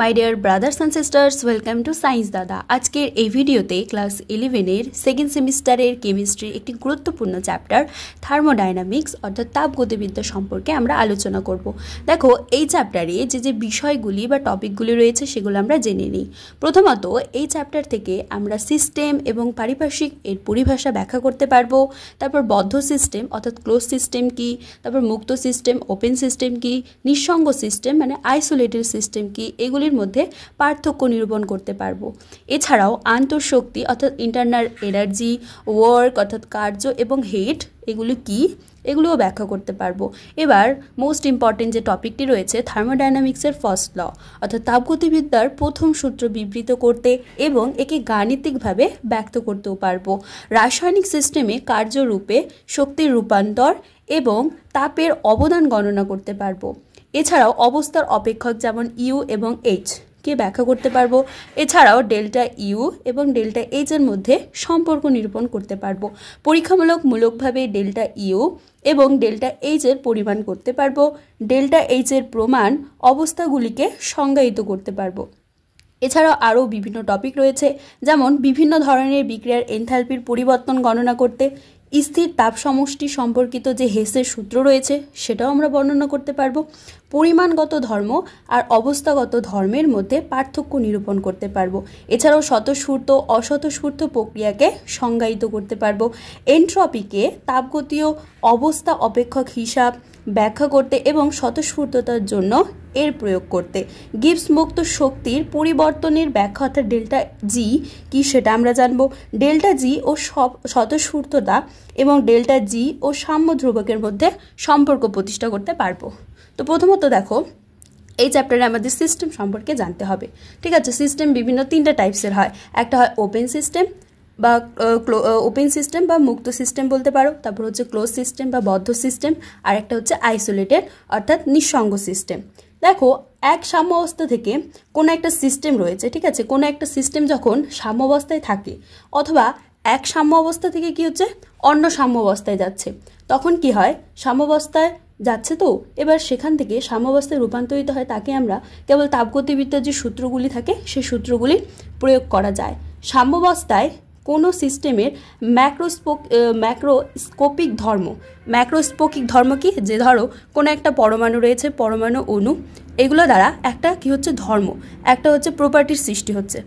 my dear brothers and sisters welcome to science Dada আজকের এই ভিডিওতে ক্লাস ইলেভেনের সেকেন্ড সেমিস্টারের কেমিস্ট্রির একটি গুরুত্বপূর্ণ চ্যাপ্টার থার্মোডাইনামিক্স অর্থাৎ তাপ গতিবিদ্যা সম্পর্কে আমরা আলোচনা করব দেখো এই চ্যাপ্টারে যে যে বিষয়গুলি বা টপিকগুলি রয়েছে সেগুলো আমরা জেনে নিই প্রথমত এই চ্যাপ্টার থেকে আমরা সিস্টেম এবং পারিপার্শ্বিক এর পরিভাষা ব্যাখ্যা করতে পারবো তারপর বদ্ধ সিস্টেম অর্থাৎ ক্লোজ সিস্টেম কি তারপর মুক্ত সিস্টেম ওপেন সিস্টেম কি নিঃসঙ্গ সিস্টেম মানে আইসোলেটেড সিস্টেম কি এগুলি দুজনের মধ্যে পার্থক্য নিরূপণ করতে পারবো এছাড়াও আন্তঃশক্তি অর্থাৎ ইন্টারনাল এনার্জি ওয়ার্ক অর্থাৎ কার্য এবং হেট এগুলি কি এগুলোও ব্যাখ্যা করতে পারবো এবার মোস্ট ইম্পর্টেন্ট যে টপিকটি রয়েছে থার্মোডাইনামিক্সের ফার্স্ট ল অর্থাৎ তাপগতিবিদ্যার প্রথম সূত্র বিবৃত করতে এবং একে গাণিতিকভাবে ব্যক্ত করতেও পারবো রাসায়নিক সিস্টেমে কার্যরূপে শক্তির রূপান্তর এবং তাপের অবদান গণনা করতে পারবো এছাড়াও অবস্থার অপেক্ষক যেমন ইউ এবং এইচ কে ব্যাখ্যা করতে পারবো এছাড়াও ডেল্টা ইউ এবং ডেল্টা এইচ এর মধ্যে সম্পর্ক নিরূপণ করতে পারবো মূলকভাবে ডেল্টা ইউ এবং ডেল্টা এইচ এর পরিমাণ করতে পারবো ডেল্টা এইচ এর প্রমাণ অবস্থাগুলিকে সংজ্ঞায়িত করতে পারবো এছাড়াও আরও বিভিন্ন টপিক রয়েছে যেমন বিভিন্ন ধরনের বিক্রিয়ার এনথালপির পরিবর্তন গণনা করতে স্থির তাপ সমষ্টি সম্পর্কিত যে হেসের সূত্র রয়েছে সেটাও আমরা বর্ণনা করতে পারবো পরিমাণগত ধর্ম আর অবস্থাগত ধর্মের মধ্যে পার্থক্য নিরূপণ করতে পারবো এছাড়াও শতস্ফূর্ত অশতস্ফূর্ত প্রক্রিয়াকে সংজ্ঞায়িত করতে পারবো এন্ট্রপিকে তাপগতীয় অবস্থা অপেক্ষক হিসাব ব্যাখ্যা করতে এবং স্বতঃস্ফূর্ততার জন্য এর প্রয়োগ করতে গিপস মুক্ত শক্তির পরিবর্তনের ব্যাখ্যা অর্থাৎ ডেল্টা জি কি সেটা আমরা জানব ডেল্টা জি ও স্বতঃস্ফূর্ততা এবং ডেল্টা জি ও সাম্য ধ্রুবকের মধ্যে সম্পর্ক প্রতিষ্ঠা করতে পারবো তো প্রথমত দেখো এই চ্যাপ্টারে আমাদের সিস্টেম সম্পর্কে জানতে হবে ঠিক আছে সিস্টেম বিভিন্ন তিনটা টাইপসের হয় একটা হয় ওপেন সিস্টেম বা ওপেন সিস্টেম বা মুক্ত সিস্টেম বলতে পারো তারপর হচ্ছে ক্লোজ সিস্টেম বা বদ্ধ সিস্টেম আর একটা হচ্ছে আইসোলেটেড অর্থাৎ নিঃসঙ্গ সিস্টেম দেখো এক সাম্য অবস্থা থেকে কোনো একটা সিস্টেম রয়েছে ঠিক আছে কোনো একটা সিস্টেম যখন সাম্য অবস্থায় থাকে অথবা এক সাম্য অবস্থা থেকে কি হচ্ছে অন্য সাম্য অবস্থায় যাচ্ছে তখন কি হয় সাম্য অবস্থায় যাচ্ছে তো এবার সেখান থেকে সাম্যবস্থায় রূপান্তরিত হয় তাকে আমরা কেবল তাপগতিবিদ্যার যে সূত্রগুলি থাকে সেই সূত্রগুলি প্রয়োগ করা যায় সাম্যবস্থায় কোনো সিস্টেমের ম্যাক্রোস্পোক ম্যাক্রোস্কোপিক ধর্ম ম্যাক্রোস্কোপিক ধর্ম কি যে ধরো কোনো একটা পরমাণু রয়েছে পরমাণু অণু এগুলো দ্বারা একটা কি হচ্ছে ধর্ম একটা হচ্ছে প্রপার্টির সৃষ্টি হচ্ছে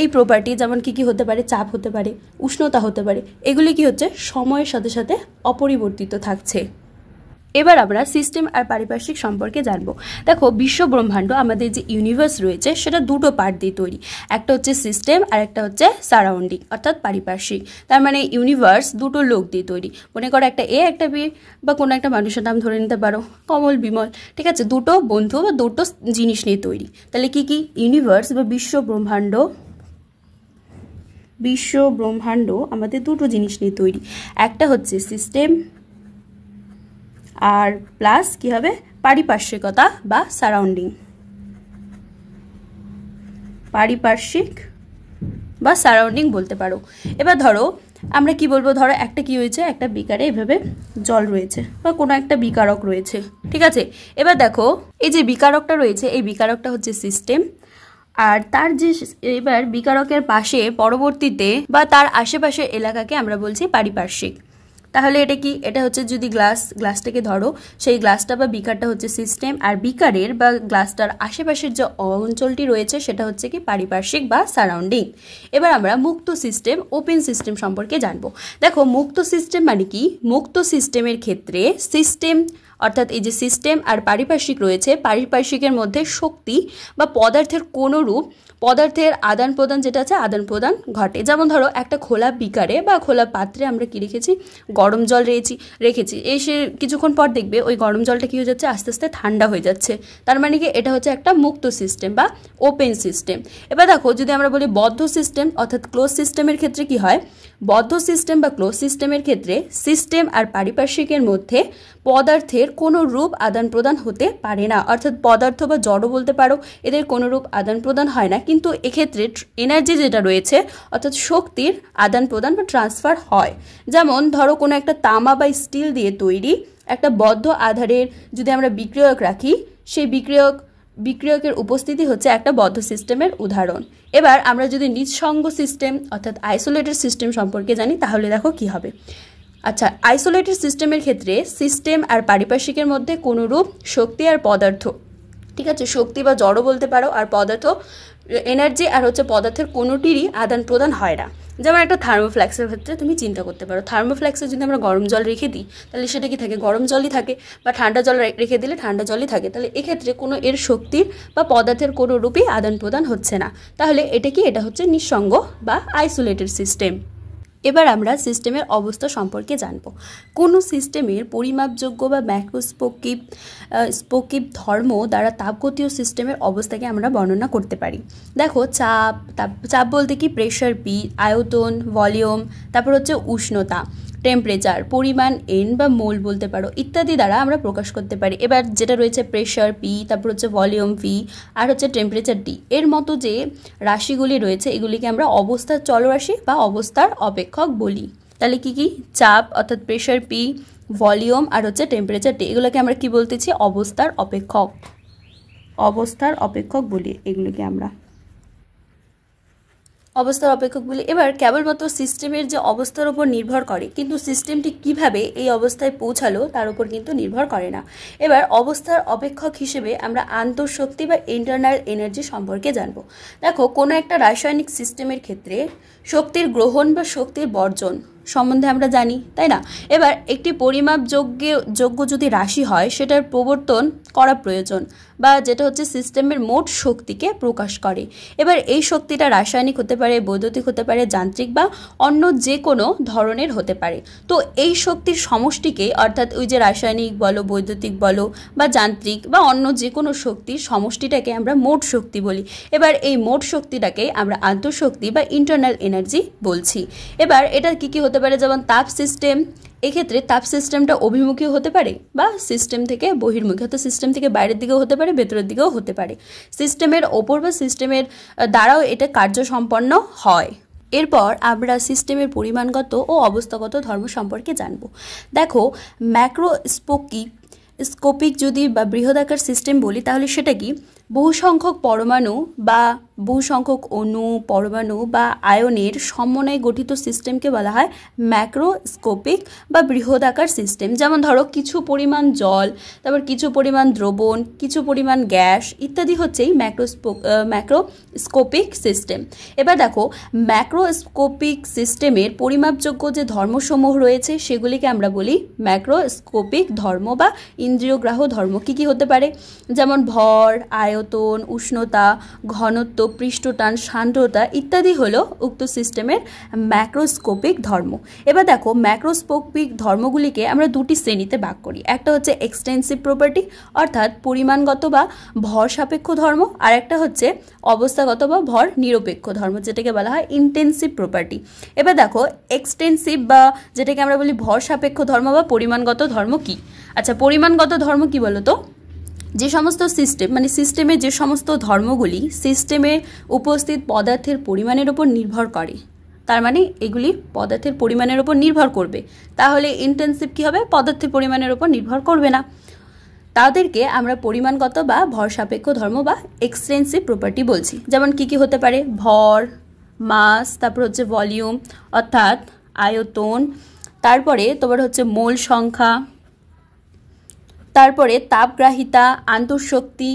এই প্রপার্টি যেমন কি কি হতে পারে চাপ হতে পারে উষ্ণতা হতে পারে এগুলি কি হচ্ছে সময়ের সাথে সাথে অপরিবর্তিত থাকছে এবার আমরা সিস্টেম আর পারিপার্শ্বিক সম্পর্কে জানবো দেখো বিশ্ব ব্রহ্মাণ্ড আমাদের যে ইউনিভার্স রয়েছে সেটা দুটো পার্ট দিয়ে তৈরি একটা হচ্ছে সিস্টেম আর একটা হচ্ছে সারাউন্ডিং অর্থাৎ পারিপার্শ্বিক তার মানে ইউনিভার্স দুটো লোক দিয়ে তৈরি মনে করো একটা এ একটা বি বা কোনো একটা মানুষের নাম ধরে নিতে পারো কমল বিমল ঠিক আছে দুটো বন্ধু বা দুটো জিনিস নিয়ে তৈরি তাহলে কি কি ইউনিভার্স বা বিশ্ব ব্রহ্মাণ্ড বিশ্ব ব্রহ্মাণ্ড আমাদের দুটো জিনিস নিয়ে তৈরি একটা হচ্ছে সিস্টেম আর প্লাস কি হবে পারিপার্শ্বিকতা বা সারাউন্ডিং পারিপার্শ্বিক বা সারাউন্ডিং বলতে পারো এবার ধরো আমরা কি বলবো ধরো একটা কি হয়েছে একটা বিকারে এভাবে জল রয়েছে বা কোনো একটা বিকারক রয়েছে ঠিক আছে এবার দেখো এই যে বিকারকটা রয়েছে এই বিকারকটা হচ্ছে সিস্টেম আর তার যে এবার বিকারকের পাশে পরবর্তীতে বা তার আশেপাশের এলাকাকে আমরা বলছি পারিপার্শ্বিক তাহলে এটা কি এটা হচ্ছে যদি গ্লাস গ্লাসটাকে ধরো সেই গ্লাসটা বা বিকারটা হচ্ছে সিস্টেম আর বিকারের বা গ্লাসটার আশেপাশের যে অঞ্চলটি রয়েছে সেটা হচ্ছে কি পারিপার্শ্বিক বা সারাউন্ডিং এবার আমরা মুক্ত সিস্টেম ওপেন সিস্টেম সম্পর্কে জানবো দেখো মুক্ত সিস্টেম মানে কি মুক্ত সিস্টেমের ক্ষেত্রে সিস্টেম অর্থাৎ এই যে সিস্টেম আর পারিপার্শ্বিক রয়েছে পারিপার্শ্বিকের মধ্যে শক্তি বা পদার্থের কোনো রূপ পদার্থের আদান প্রদান যেটা আছে আদান প্রদান ঘটে যেমন ধরো একটা খোলা বিকারে বা খোলা পাত্রে আমরা কী রেখেছি গরম জল রেখেছি রেখেছি এসে কিছুক্ষণ পর দেখবে ওই গরম জলটা কী হয়ে যাচ্ছে আস্তে আস্তে ঠান্ডা হয়ে যাচ্ছে তার মানে কি এটা হচ্ছে একটা মুক্ত সিস্টেম বা ওপেন সিস্টেম এবার দেখো যদি আমরা বলি বদ্ধ সিস্টেম অর্থাৎ ক্লোজ সিস্টেমের ক্ষেত্রে কি হয় বদ্ধ সিস্টেম বা ক্লোজ সিস্টেমের ক্ষেত্রে সিস্টেম আর পারিপার্শ্বিকের মধ্যে পদার্থের কোনো রূপ আদান প্রদান হতে পারে না অর্থাৎ পদার্থ বা জড় বলতে পারো এদের কোনো রূপ আদান প্রদান হয় না কিন্তু এক্ষেত্রে এনার্জি যেটা রয়েছে অর্থাৎ শক্তির আদান প্রদান বা ট্রান্সফার হয় যেমন ধরো কোনো একটা তামা বা স্টিল দিয়ে তৈরি একটা বদ্ধ আধারের যদি আমরা বিক্রয়ক রাখি সেই বিক্রয়ক বিক্রিয়কের উপস্থিতি হচ্ছে একটা বদ্ধ সিস্টেমের উদাহরণ এবার আমরা যদি নিঃসঙ্গ সিস্টেম অর্থাৎ আইসোলেটেড সিস্টেম সম্পর্কে জানি তাহলে দেখো কি হবে আচ্ছা আইসোলেটেড সিস্টেমের ক্ষেত্রে সিস্টেম আর পারিপার্শ্বিকের মধ্যে কোনোরূপ শক্তি আর পদার্থ ঠিক আছে শক্তি বা জড় বলতে পারো আর পদার্থ এনার্জি আর হচ্ছে পদার্থের কোনোটিরই আদান প্রদান হয় না যেমন একটা থার্মোফ্ল্যাক্সের ক্ষেত্রে তুমি চিন্তা করতে পারো থার্মোফ্ল্যাক্সে যদি আমরা গরম জল রেখে দিই তাহলে সেটা কি থাকে গরম জলই থাকে বা ঠান্ডা জল রেখে দিলে ঠান্ডা জলই থাকে তাহলে এক্ষেত্রে কোনো এর শক্তির বা পদার্থের কোনো রূপই আদান প্রদান হচ্ছে না তাহলে এটা কি এটা হচ্ছে নিঃসঙ্গ বা আইসোলেটেড সিস্টেম এবার আমরা সিস্টেমের অবস্থা সম্পর্কে জানব কোনো সিস্টেমের পরিমাপযোগ্য বা ম্যাক্রোস্পোকিপ স্পোকিপ ধর্ম দ্বারা তাপগতীয় সিস্টেমের অবস্থাকে আমরা বর্ণনা করতে পারি দেখো চাপ তাপ চাপ বলতে কি প্রেশার পি আয়তন ভলিউম তারপর হচ্ছে উষ্ণতা টেম্পারেচার পরিমাণ এন বা মোল বলতে পারো ইত্যাদি দ্বারা আমরা প্রকাশ করতে পারি এবার যেটা রয়েছে প্রেশার পি তারপর হচ্ছে ভলিউম ভি আর হচ্ছে টেম্পারেচার ডি এর মতো যে রাশিগুলি রয়েছে এগুলিকে আমরা অবস্থার চলরাশি বা অবস্থার অপেক্ষক বলি তাহলে কি কি চাপ অর্থাৎ প্রেশার পি ভলিউম আর হচ্ছে টেম্পারেচার ডি এগুলোকে আমরা কি বলতেছি অবস্থার অপেক্ষক অবস্থার অপেক্ষক বলি এগুলোকে আমরা অবস্থার অপেক্ষকগুলি এবার কেবলমাত্র সিস্টেমের যে অবস্থার ওপর নির্ভর করে কিন্তু সিস্টেমটি কিভাবে এই অবস্থায় পৌঁছালো তার উপর কিন্তু নির্ভর করে না এবার অবস্থার অপেক্ষক হিসেবে আমরা আন্তঃশক্তি বা ইন্টারনাল এনার্জি সম্পর্কে জানব দেখো কোনো একটা রাসায়নিক সিস্টেমের ক্ষেত্রে শক্তির গ্রহণ বা শক্তির বর্জন সম্বন্ধে আমরা জানি তাই না এবার একটি পরিমাপ যোগ্য যোগ্য যদি রাশি হয় সেটার প্রবর্তন করা প্রয়োজন বা যেটা হচ্ছে সিস্টেমের মোট শক্তিকে প্রকাশ করে এবার এই শক্তিটা রাসায়নিক হতে পারে বৈদ্যুতিক হতে পারে যান্ত্রিক বা অন্য যে কোনো ধরনের হতে পারে তো এই শক্তির সমষ্টিকে অর্থাৎ ওই যে রাসায়নিক বলো বৈদ্যুতিক বলো বা যান্ত্রিক বা অন্য যে কোনো শক্তির সমষ্টিটাকে আমরা মোট শক্তি বলি এবার এই মোট শক্তিটাকে আমরা আন্তঃশক্তি বা ইন্টারনাল এনার্জি এনার্জি বলছি এবার এটা কি কি হতে পারে যেমন তাপ সিস্টেম এক্ষেত্রে তাপ সিস্টেমটা অভিমুখী হতে পারে বা সিস্টেম থেকে বহির্মুখী অর্থাৎ সিস্টেম থেকে বাইরের দিকেও হতে পারে ভেতরের দিকেও হতে পারে সিস্টেমের ওপর বা সিস্টেমের দ্বারাও এটা কার্য সম্পন্ন হয় এরপর আমরা সিস্টেমের পরিমাণগত ও অবস্থাগত ধর্ম সম্পর্কে জানব দেখো ম্যাক্রোস্পোকি স্কোপিক যদি বা বৃহদাকার সিস্টেম বলি তাহলে সেটা কি বহুসংখ্যক পরমাণু বা বহুসংখ্যক অণু পরমাণু বা আয়নের সমন্বয়ে গঠিত সিস্টেমকে বলা হয় ম্যাক্রোস্কোপিক বা বৃহদাকার সিস্টেম যেমন ধরো কিছু পরিমাণ জল তারপর কিছু পরিমাণ দ্রবণ কিছু পরিমাণ গ্যাস ইত্যাদি হচ্ছে এই ম্যাক্রোস্পো ম্যাক্রোস্কোপিক সিস্টেম এবার দেখো ম্যাক্রোস্কোপিক সিস্টেমের পরিমাপযোগ্য যে ধর্মসমূহ রয়েছে সেগুলিকে আমরা বলি ম্যাক্রোস্কোপিক ধর্ম বা ইন্দ্রিয়গ্রাহ ধর্ম কি কি হতে পারে যেমন ভর আয় আয়তন উষ্ণতা ঘনত্ব পৃষ্ঠটান সান্দ্রতা ইত্যাদি হল উক্ত সিস্টেমের ম্যাক্রোস্কোপিক ধর্ম এবার দেখো ম্যাক্রোস্কোপিক ধর্মগুলিকে আমরা দুটি শ্রেণীতে ভাগ করি একটা হচ্ছে এক্সটেন্সিভ প্রপার্টি অর্থাৎ পরিমাণগত বা ভর সাপেক্ষ ধর্ম আর একটা হচ্ছে অবস্থাগত বা ভর নিরপেক্ষ ধর্ম যেটাকে বলা হয় ইন্টেন্সিভ প্রপার্টি এবার দেখো এক্সটেন্সিভ বা যেটাকে আমরা বলি ভর সাপেক্ষ ধর্ম বা পরিমাণগত ধর্ম কি আচ্ছা পরিমাণগত ধর্ম কি বলো তো যে সমস্ত সিস্টেম মানে সিস্টেমে যে সমস্ত ধর্মগুলি সিস্টেমে উপস্থিত পদার্থের পরিমাণের ওপর নির্ভর করে তার মানে এগুলি পদার্থের পরিমাণের ওপর নির্ভর করবে তাহলে ইন্টেন্সিভ কী হবে পদার্থের পরিমাণের ওপর নির্ভর করবে না তাদেরকে আমরা পরিমাণগত বা ভর সাপেক্ষ ধর্ম বা এক্সটেন্সিভ প্রপার্টি বলছি যেমন কি কি হতে পারে ভর মাস তারপর হচ্ছে ভলিউম অর্থাৎ আয়তন তারপরে তোমার হচ্ছে মোল সংখ্যা তারপরে তাপগ্রাহিতা আন্তঃশক্তি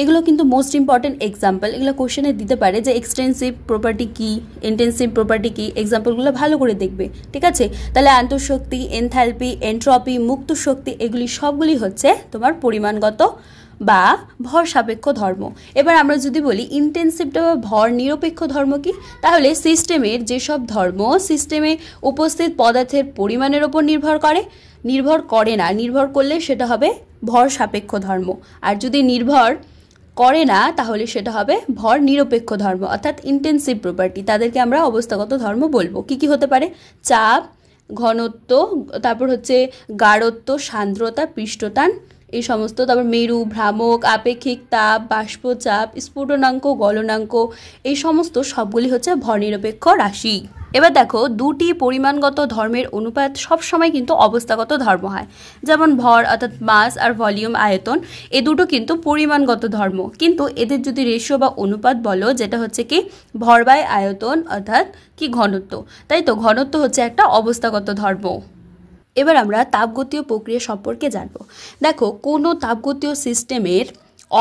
এগুলো কিন্তু মোস্ট ইম্পর্টেন্ট এক্সাম্পল এগুলো কোশ্চেনে দিতে পারে যে এক্সটেন্সিভ প্রপার্টি কী ইন্টেন্সিভ প্রপার্টি কী এক্সাম্পলগুলো ভালো করে দেখবে ঠিক আছে তাহলে আন্তঃশক্তি এনথ্যালপি এন্ট্রপি মুক্ত শক্তি এগুলি সবগুলি হচ্ছে তোমার পরিমাণগত বা ভর সাপেক্ষ ধর্ম এবার আমরা যদি বলি ইন্টেন্সিভটা বা ভর নিরপেক্ষ ধর্ম কি তাহলে সিস্টেমের যেসব ধর্ম সিস্টেমে উপস্থিত পদার্থের পরিমাণের ওপর নির্ভর করে নির্ভর করে না নির্ভর করলে সেটা হবে ভর সাপেক্ষ ধর্ম আর যদি নির্ভর করে না তাহলে সেটা হবে ভর নিরপেক্ষ ধর্ম অর্থাৎ ইন্টেন্সিভ প্রপার্টি তাদেরকে আমরা অবস্থাগত ধর্ম বলবো কি কি হতে পারে চাপ ঘনত্ব তারপর হচ্ছে গাঢ়ত্ব সান্দ্রতা পৃষ্ঠটান এই সমস্ত তারপর মেরু ভ্রামক আপেক্ষিক তাপ বাষ্পচাপ স্ফুটনাঙ্ক গলনাঙ্ক এই সমস্ত সবগুলি হচ্ছে ভর নিরপেক্ষ রাশি এবার দেখো দুটি পরিমাণগত ধর্মের অনুপাত সবসময় কিন্তু অবস্থাগত ধর্ম হয় যেমন ভর অর্থাৎ মাস আর ভলিউম আয়তন এ দুটো কিন্তু পরিমাণগত ধর্ম কিন্তু এদের যদি রেশিও বা অনুপাত বলো যেটা হচ্ছে কি ভর বাই আয়তন অর্থাৎ কি ঘনত্ব তাই তো ঘনত্ব হচ্ছে একটা অবস্থাগত ধর্ম এবার আমরা তাপগতীয় প্রক্রিয়া সম্পর্কে জানব দেখো কোনো তাপগতীয় সিস্টেমের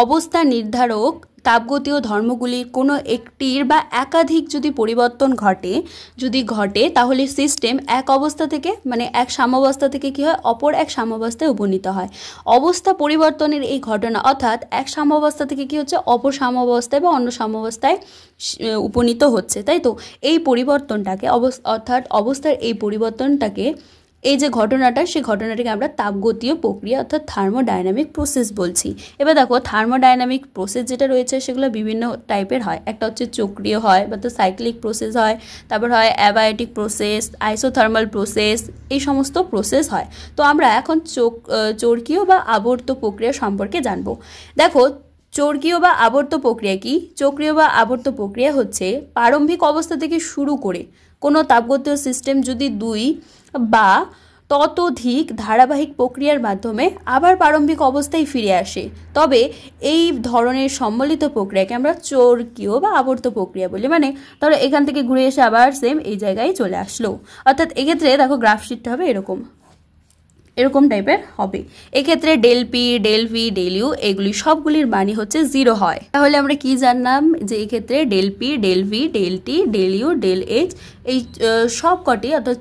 অবস্থা নির্ধারক তাপগতীয় ধর্মগুলির কোনো একটির বা একাধিক যদি পরিবর্তন ঘটে যদি ঘটে তাহলে সিস্টেম এক অবস্থা থেকে মানে এক সাম্যাবস্থা থেকে কী হয় অপর এক সাম্যাবস্থায় উপনীত হয় অবস্থা পরিবর্তনের এই ঘটনা অর্থাৎ এক সাম্যাবস্থা থেকে কী হচ্ছে অপর সাম্যাবস্থায় বা অন্য সাম্যাবস্থায় উপনীত হচ্ছে তাই তো এই পরিবর্তনটাকে অবস্থা অর্থাৎ অবস্থার এই পরিবর্তনটাকে এই যে ঘটনাটা সেই ঘটনাটাকে আমরা তাপগতীয় প্রক্রিয়া অর্থাৎ থার্মোডাইনামিক প্রসেস বলছি এবার দেখো থার্মোডাইনামিক প্রসেস যেটা রয়েছে সেগুলো বিভিন্ন টাইপের হয় একটা হচ্ছে চক্রীয় হয় বা তো সাইক্লিক প্রসেস হয় তারপর হয় অ্যাবায়োটিক প্রসেস আইসোথার্মাল প্রসেস এই সমস্ত প্রসেস হয় তো আমরা এখন চোখ চর্কীয় বা আবর্ত প্রক্রিয়া সম্পর্কে জানবো দেখো চর্কীয় বা আবর্ত প্রক্রিয়া কি চক্রীয় বা আবর্ত প্রক্রিয়া হচ্ছে প্রারম্ভিক অবস্থা থেকে শুরু করে কোনো তাপগতীয় সিস্টেম যদি দুই বা ততোধিক ধারাবাহিক প্রক্রিয়ার মাধ্যমে আবার প্রারম্ভিক অবস্থায় ফিরে আসে তবে এই ধরনের সম্মলিত প্রক্রিয়াকে আমরা চোরকীয় বা আবর্ত প্রক্রিয়া বলি মানে ধরো এখান থেকে ঘুরে এসে আবার সেম এই জায়গায় চলে আসলো অর্থাৎ এক্ষেত্রে দেখো গ্রাফশিটটা হবে এরকম এরকম টাইপের হবে এক্ষেত্রে del P del V del U এগুলি সবগুলির মানই হচ্ছে জিরো হয় তাহলে আমরা কি জানলাম যে এক্ষেত্রে del P del V del T del U del H এই সব কটি অর্থাৎ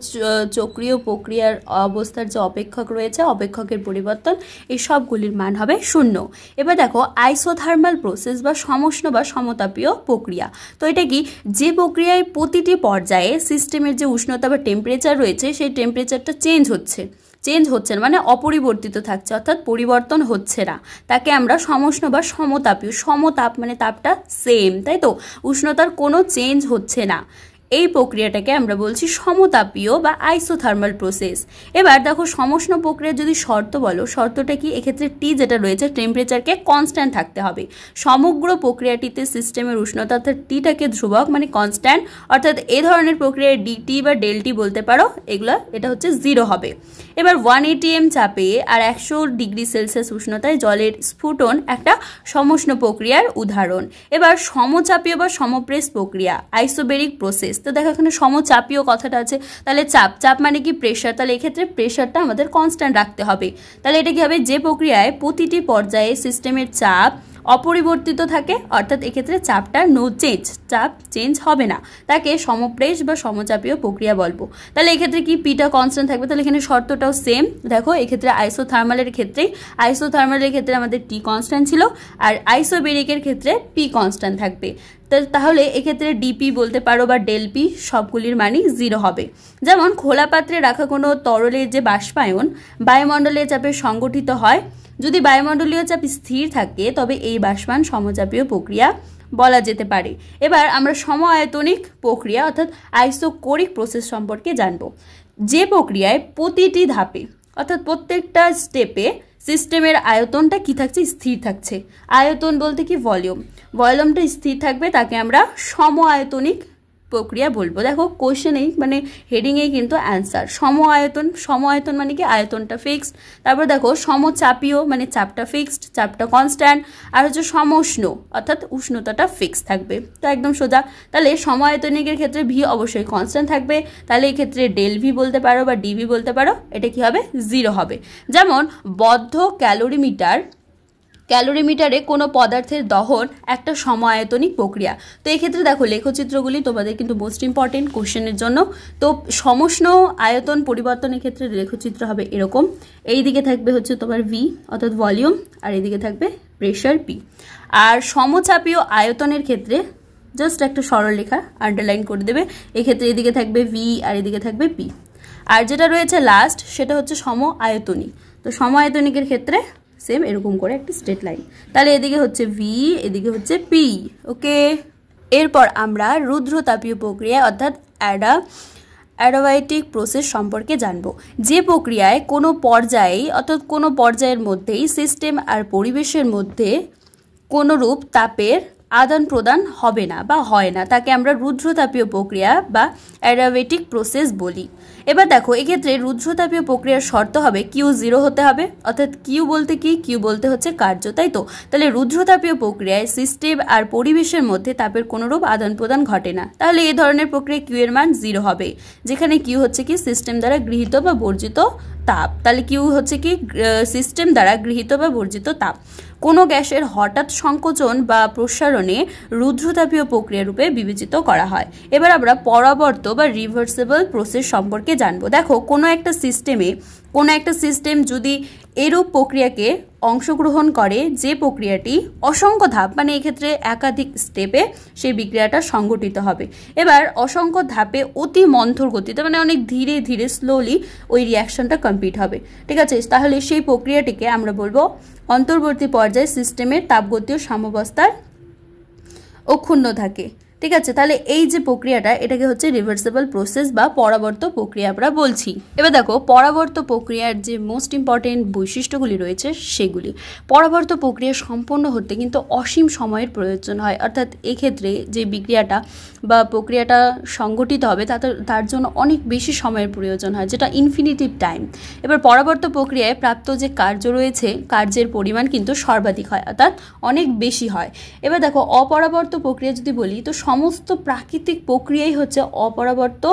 চক্রীয় প্রক্রিয়ার অবস্থার যে অপেক্ষক রয়েছে অপেক্ষকের পরিবর্তন এই সবগুলির মান হবে শূন্য এবার দেখো আইসোথার্মাল প্রসেস বা সমষ্ণ বা সমতাপীয় প্রক্রিয়া তো এটা কি যে প্রক্রিয়ায় প্রতিটি পর্যায়ে সিস্টেমের যে উষ্ণতা বা টেম্পারেচার রয়েছে সেই টেম্পারেচারটা চেঞ্জ হচ্ছে চেঞ্জ হচ্ছে না মানে অপরিবর্তিত থাকছে অর্থাৎ পরিবর্তন হচ্ছে না তাকে আমরা সমষ্ণ বা সমতাপীয় সমতাপ মানে তাপটা সেম তাই তো উষ্ণতার কোনো চেঞ্জ হচ্ছে না এই প্রক্রিয়াটাকে আমরা বলছি সমতাপীয় বা আইসোথার্মাল প্রসেস এবার দেখো সমস্ন প্রক্রিয়া যদি শর্ত বলো শর্তটা কি এক্ষেত্রে টি যেটা রয়েছে টেম্পারেচারকে কনস্ট্যান্ট থাকতে হবে সমগ্র প্রক্রিয়াটিতে সিস্টেমের উষ্ণতা অর্থাৎ টিটাকে ধ্রুবক মানে কনস্ট্যান্ট অর্থাৎ এ ধরনের প্রক্রিয়ায় ডিটি বা ডেলটি বলতে পারো এগুলো এটা হচ্ছে জিরো হবে এবার ওয়ান এটিএম চাপে আর একশো ডিগ্রি সেলসিয়াস উষ্ণতায় জলের স্ফুটন একটা সমস্ন প্রক্রিয়ার উদাহরণ এবার সমচাপীয় বা সমপ্রেস প্রক্রিয়া আইসোবেরিক প্রসেস তো দেখো এখানে সমচাপীয় কথাটা আছে তাহলে চাপ চাপ মানে কি প্রেশার তাহলে এক্ষেত্রে প্রেশারটা আমাদের কনস্ট্যান্ট রাখতে হবে তাহলে এটা কী হবে যে প্রক্রিয়ায় প্রতিটি পর্যায়ে সিস্টেমের চাপ অপরিবর্তিত থাকে অর্থাৎ এক্ষেত্রে চাপটা নো চেঞ্জ চাপ চেঞ্জ হবে না তাকে সমপ্রেস বা সমচাপীয় প্রক্রিয়া বলবো তাহলে এক্ষেত্রে কি পিটা কনস্ট্যান্ট থাকবে তাহলে এখানে শর্তটাও সেম দেখো এক্ষেত্রে আইসোথার্মালের ক্ষেত্রেই আইসোথার্মালের ক্ষেত্রে আমাদের টি কনস্ট্যান্ট ছিল আর আইসোবেরিকের ক্ষেত্রে পি কনস্ট্যান্ট থাকবে তাহলে এক্ষেত্রে ডিপি বলতে পারো বা ডেলপি সবগুলির মানই জিরো হবে যেমন খোলা পাত্রে রাখা কোনো তরলের যে বাষ্পায়ন বায়ুমণ্ডলের চাপে সংগঠিত হয় যদি বায়ুমণ্ডলীয় চাপ স্থির থাকে তবে এই বাষ্পান সমচাপীয় প্রক্রিয়া বলা যেতে পারে এবার আমরা সম আয়তনিক প্রক্রিয়া অর্থাৎ আইসোকোরিক প্রসেস সম্পর্কে জানব যে প্রক্রিয়ায় প্রতিটি ধাপে অর্থাৎ প্রত্যেকটা স্টেপে সিস্টেমের আয়তনটা কি থাকছে স্থির থাকছে আয়তন বলতে কি ভলিউম ভলিউমটা স্থির থাকবে তাকে আমরা সম আয়তনিক প্রক্রিয়া বলবো দেখো কোশ্চেনেই মানে হেডিংয়েই কিন্তু অ্যান্সার সম আয়তন সম আয়তন মানে কি আয়তনটা ফিক্সড তারপর দেখো সমচাপীয় মানে চাপটা ফিক্সড চাপটা কনস্ট্যান্ট আর হচ্ছে সমউষ্ণ অর্থাৎ উষ্ণতাটা ফিক্সড থাকবে তো একদম সোজা তাহলে সম আয়তনিকের ক্ষেত্রে ভি অবশ্যই কনস্ট্যান্ট থাকবে তাহলে এই ক্ষেত্রে ডেল ভি বলতে পারো বা ডিভি বলতে পারো এটা কি হবে জিরো হবে যেমন বদ্ধ ক্যালোরিমিটার ক্যালোরিমিটারে কোনো পদার্থের দহন একটা সময়তনিক প্রক্রিয়া তো এক্ষেত্রে দেখো লেখচিত্রগুলি তোমাদের কিন্তু মোস্ট ইম্পর্টেন্ট কোশ্চেনের জন্য তো সমষ্ণ আয়তন পরিবর্তনের ক্ষেত্রে লেখচিত্র হবে এরকম এই দিকে থাকবে হচ্ছে তোমার ভি অর্থাৎ ভলিউম আর এদিকে থাকবে প্রেশার পি আর সমচাপীয় আয়তনের ক্ষেত্রে জাস্ট একটা সরল লেখা আন্ডারলাইন করে দেবে এক্ষেত্রে এদিকে থাকবে ভি আর এদিকে থাকবে পি আর যেটা রয়েছে লাস্ট সেটা হচ্ছে সম আয়তনিক তো সম আয়তনিকের ক্ষেত্রে সেম এরকম করে একটা স্টেট লাইন তাহলে এদিকে হচ্ছে ভি এদিকে হচ্ছে পি ওকে এরপর আমরা রুদ্রতাপীয় প্রক্রিয়া অর্থাৎ অ্যাডা অ্যারোবায়োটিক প্রসেস সম্পর্কে জানব যে প্রক্রিয়ায় কোনো পর্যায়ে অর্থাৎ কোনো পর্যায়ের মধ্যেই সিস্টেম আর পরিবেশের মধ্যে কোনোরূপ তাপের আদান প্রদান হবে না বা হয় না তাকে আমরা রুদ্রতাপীয় প্রক্রিয়া বা অ্যারাবেটিক প্রসেস বলি এবার দেখো এক্ষেত্রে রুদ্রতাপীয় প্রক্রিয়ার শর্ত হবে কিউ জিরো হতে হবে অর্থাৎ কিউ বলতে কি কিউ বলতে হচ্ছে কার্য তাই তো তাহলে রুদ্রতাপীয় প্রক্রিয়ায় সিস্টেম আর পরিবেশের মধ্যে তাপের কোনোরূপ আদান প্রদান ঘটে না তাহলে এই ধরনের প্রক্রিয়া কিউ এর মান জিরো হবে যেখানে কিউ হচ্ছে কি সিস্টেম দ্বারা গৃহীত বা বর্জিত তাপ তাহলে কিউ হচ্ছে কি সিস্টেম দ্বারা গৃহীত বা বর্জিত তাপ কোনো গ্যাসের হঠাৎ সংকোচন বা প্রসারণে রুদ্রতাপীয় প্রক্রিয়া রূপে বিবেচিত করা হয় এবার আমরা পরাবর্ত বা রিভার্সেবল প্রসেস সম্পর্কে জানবো দেখো কোনো একটা সিস্টেমে কোনো একটা সিস্টেম যদি এরূপ প্রক্রিয়াকে অংশগ্রহণ করে যে প্রক্রিয়াটি অসংখ্য ধাপ মানে এক্ষেত্রে একাধিক স্টেপে সেই বিক্রিয়াটা সংগঠিত হবে এবার অসংখ্য ধাপে অতি মন্থর গতিতে মানে অনেক ধীরে ধীরে স্লোলি ওই রিয়াকশনটা কমপ্লিট হবে ঠিক আছে তাহলে সেই প্রক্রিয়াটিকে আমরা বলবো অন্তর্বর্তী পর্যায়ে সিস্টেমের তাপগতীয় সাম্যবস্থার অক্ষুণ্ণ থাকে ঠিক আছে তাহলে এই যে প্রক্রিয়াটা এটাকে হচ্ছে রিভার্সেবল প্রসেস বা পরাবর্ত প্রক্রিয়া আমরা বলছি এবার দেখো পরাবর্ত প্রক্রিয়ার যে মোস্ট ইম্পর্টেন্ট বৈশিষ্ট্যগুলি রয়েছে সেগুলি পরাবর্ত প্রক্রিয়া সম্পন্ন হতে কিন্তু অসীম সময়ের প্রয়োজন হয় অর্থাৎ এক্ষেত্রে যে বিক্রিয়াটা বা প্রক্রিয়াটা সংগঠিত হবে তাতে তার জন্য অনেক বেশি সময়ের প্রয়োজন হয় যেটা ইনফিনিটিভ টাইম এবার পরাবর্ত প্রক্রিয়ায় প্রাপ্ত যে কার্য রয়েছে কার্যের পরিমাণ কিন্তু সর্বাধিক হয় অর্থাৎ অনেক বেশি হয় এবার দেখো অপরাবর্ত প্রক্রিয়া যদি বলি তো সমস্ত প্রাকৃতিক প্রক্রিয়াই হচ্ছে অপরাবর্ত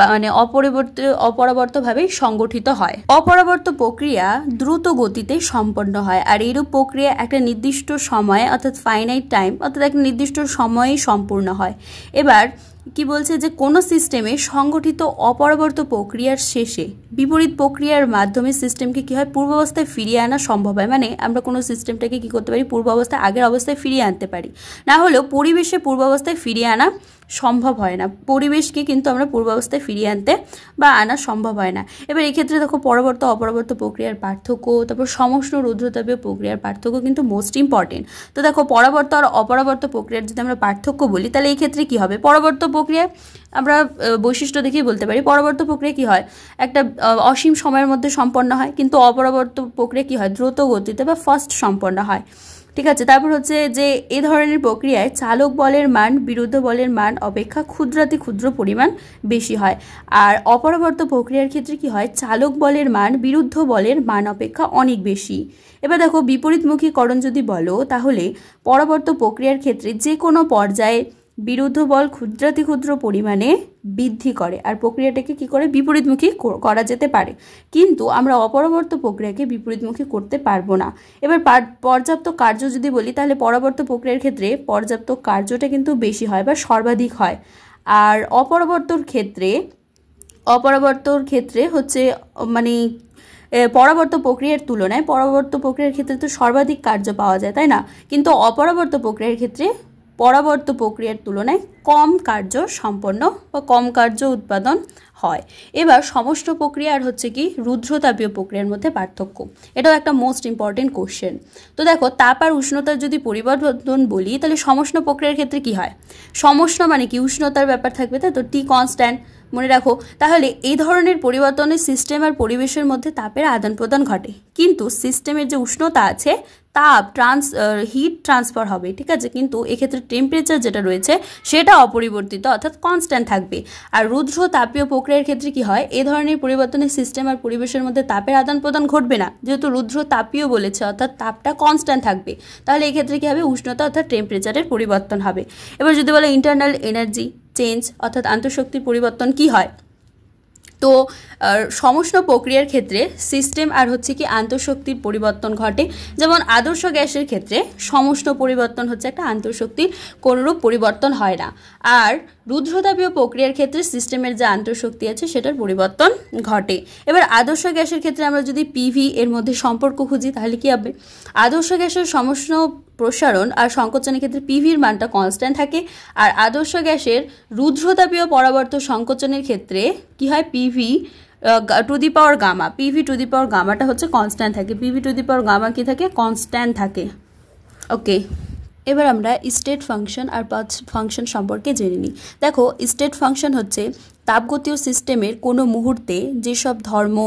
মানে অপরিবর্ত অপরাবর্তভাবেই সংগঠিত হয় অপরাবর্ত প্রক্রিয়া দ্রুত গতিতে সম্পন্ন হয় আর এরূপ প্রক্রিয়া একটা নির্দিষ্ট সময়ে অর্থাৎ ফাইনাইট টাইম অর্থাৎ একটা নির্দিষ্ট সময়েই সম্পূর্ণ হয় এবার কি বলছে যে কোনো সিস্টেমে সংগঠিত অপরাবর্ত প্রক্রিয়ার শেষে বিপরীত প্রক্রিয়ার মাধ্যমে সিস্টেমকে কী হয় পূর্বাবস্থায় ফিরিয়ে আনা সম্ভব হয় মানে আমরা কোনো সিস্টেমটাকে কী করতে পারি পূর্বাবস্থায় আগের অবস্থায় ফিরিয়ে আনতে পারি না হলেও পরিবেশে পূর্বাবস্থায় ফিরিয়ে আনা সম্ভব হয় না পরিবেশকে কিন্তু আমরা পূর্বাবস্থায় ফিরিয়ে আনতে বা আনা সম্ভব হয় না এবার এক্ষেত্রে দেখো পরবর্ত অপরবর্ত প্রক্রিয়ার পার্থক্য তারপর সমস্ত রুদ্রতাপীয় প্রক্রিয়ার পার্থক্য কিন্তু মোস্ট ইম্পর্টেন্ট তো দেখো পরবর্ত আর অপরাবর্ত প্রক্রিয়ার যদি আমরা পার্থক্য বলি তাহলে এই ক্ষেত্রে কী হবে পরবর্ত প্রক্রিয়ায় আমরা বৈশিষ্ট্য দেখেই বলতে পারি পরবর্ত প্রক্রিয়া কী হয় একটা অসীম সময়ের মধ্যে সম্পন্ন হয় কিন্তু অপরবর্ত প্রক্রিয়া কী হয় দ্রুত গতিতে বা ফার্স্ট সম্পন্ন হয় ঠিক আছে তারপর হচ্ছে যে এ ধরনের প্রক্রিয়ায় চালক বলের মান বিরুদ্ধ বলের মান অপেক্ষা ক্ষুদ্রাতি ক্ষুদ্র পরিমাণ বেশি হয় আর অপরাবর্ত প্রক্রিয়ার ক্ষেত্রে কি হয় চালক বলের মান বিরুদ্ধ বলের মান অপেক্ষা অনেক বেশি এবার দেখো বিপরীতমুখীকরণ যদি বলো তাহলে পরবর্ত প্রক্রিয়ার ক্ষেত্রে যে কোনো পর্যায়ে বিরুদ্ধ বল ক্ষুদ্রাতি ক্ষুদ্র পরিমাণে বৃদ্ধি করে আর প্রক্রিয়াটাকে কি করে বিপরীতমুখী করা যেতে পারে কিন্তু আমরা অপরবর্ত প্রক্রিয়াকে বিপরীতমুখী করতে পারবো না এবার পর্যাপ্ত কার্য যদি বলি তাহলে পরবর্ত প্রক্রিয়ার ক্ষেত্রে পর্যাপ্ত কার্যটা কিন্তু বেশি হয় বা সর্বাধিক হয় আর অপরবর্তর ক্ষেত্রে অপরবর্তর ক্ষেত্রে হচ্ছে মানে পরবর্ত প্রক্রিয়ার তুলনায় পরবর্ত প্রক্রিয়ার ক্ষেত্রে তো সর্বাধিক কার্য পাওয়া যায় তাই না কিন্তু অপরবর্ত প্রক্রিয়ার ক্ষেত্রে পরাবর্ত প্রক্রিয়ার তুলনায় কম কার্য সম্পন্ন বা কম কার্য উৎপাদন হয় এবার সমষ্ট প্রক্রিয়া আর হচ্ছে কি রুদ্রতাপীয় প্রক্রিয়ার মধ্যে পার্থক্য এটাও একটা মোস্ট ইম্পর্টেন্ট কোশ্চেন তো দেখো তাপ আর উষ্ণতার যদি পরিবর্তন বলি তাহলে সমষ্ণ প্রক্রিয়ার ক্ষেত্রে কি হয় সমষ্ণ মানে কি উষ্ণতার ব্যাপার থাকবে তাই তো টি কনস্ট্যান্ট মনে রাখো তাহলে এই ধরনের পরিবর্তনে সিস্টেম আর পরিবেশের মধ্যে তাপের আদান প্রদান ঘটে কিন্তু সিস্টেমের যে উষ্ণতা আছে তাপ ট্রান্স হিট ট্রান্সফার হবে ঠিক আছে কিন্তু এক্ষেত্রে টেম্পারেচার যেটা রয়েছে সেটা অপরিবর্তিত অর্থাৎ কনস্ট্যান্ট থাকবে আর রুদ্র তাপীয় প্রক্রিয়ার ক্ষেত্রে কি হয় এ ধরনের পরিবর্তনের সিস্টেম আর পরিবেশের মধ্যে তাপের আদান প্রদান ঘটবে না যেহেতু রুদ্র তাপীয় বলেছে অর্থাৎ তাপটা কনস্ট্যান্ট থাকবে তাহলে এক্ষেত্রে কী হবে উষ্ণতা অর্থাৎ টেম্পারেচারের পরিবর্তন হবে এবার যদি বলে ইন্টারনাল এনার্জি চেঞ্জ অর্থাৎ আন্তঃশক্তির পরিবর্তন কি হয় তো সমস্ত প্রক্রিয়ার ক্ষেত্রে সিস্টেম আর হচ্ছে কি আন্তঃশক্তির পরিবর্তন ঘটে যেমন আদর্শ গ্যাসের ক্ষেত্রে সমস্ত পরিবর্তন হচ্ছে একটা আন্তঃশক্তির কোনোরূপ পরিবর্তন হয় না আর রুদ্রতাপীয় প্রক্রিয়ার ক্ষেত্রে সিস্টেমের যে আন্তঃশক্তি আছে সেটার পরিবর্তন ঘটে এবার আদর্শ গ্যাসের ক্ষেত্রে আমরা যদি পিভি এর মধ্যে সম্পর্ক খুঁজি তাহলে কি হবে আদর্শ গ্যাসের সমস্ত প্রসারণ আর সংকোচনের ক্ষেত্রে পিভির মানটা কনস্ট্যান্ট থাকে আর আদর্শ গ্যাসের রুদ্রতাপীয় পরাবর্ত সংকোচনের ক্ষেত্রে কি হয় P V to the power gamma P V to the power গামাটা হচ্ছে কনস্ট্যান্ট থাকে P V to the power gamma কি থাকে কনস্ট্যান্ট থাকে ওকে এবার আমরা স্টেট ফাংশন আর পাঁচ ফাংশন সম্পর্কে জেনে নিই দেখো স্টেট ফাংশন হচ্ছে তাপগতীয় সিস্টেমের কোনো মুহূর্তে যেসব ধর্ম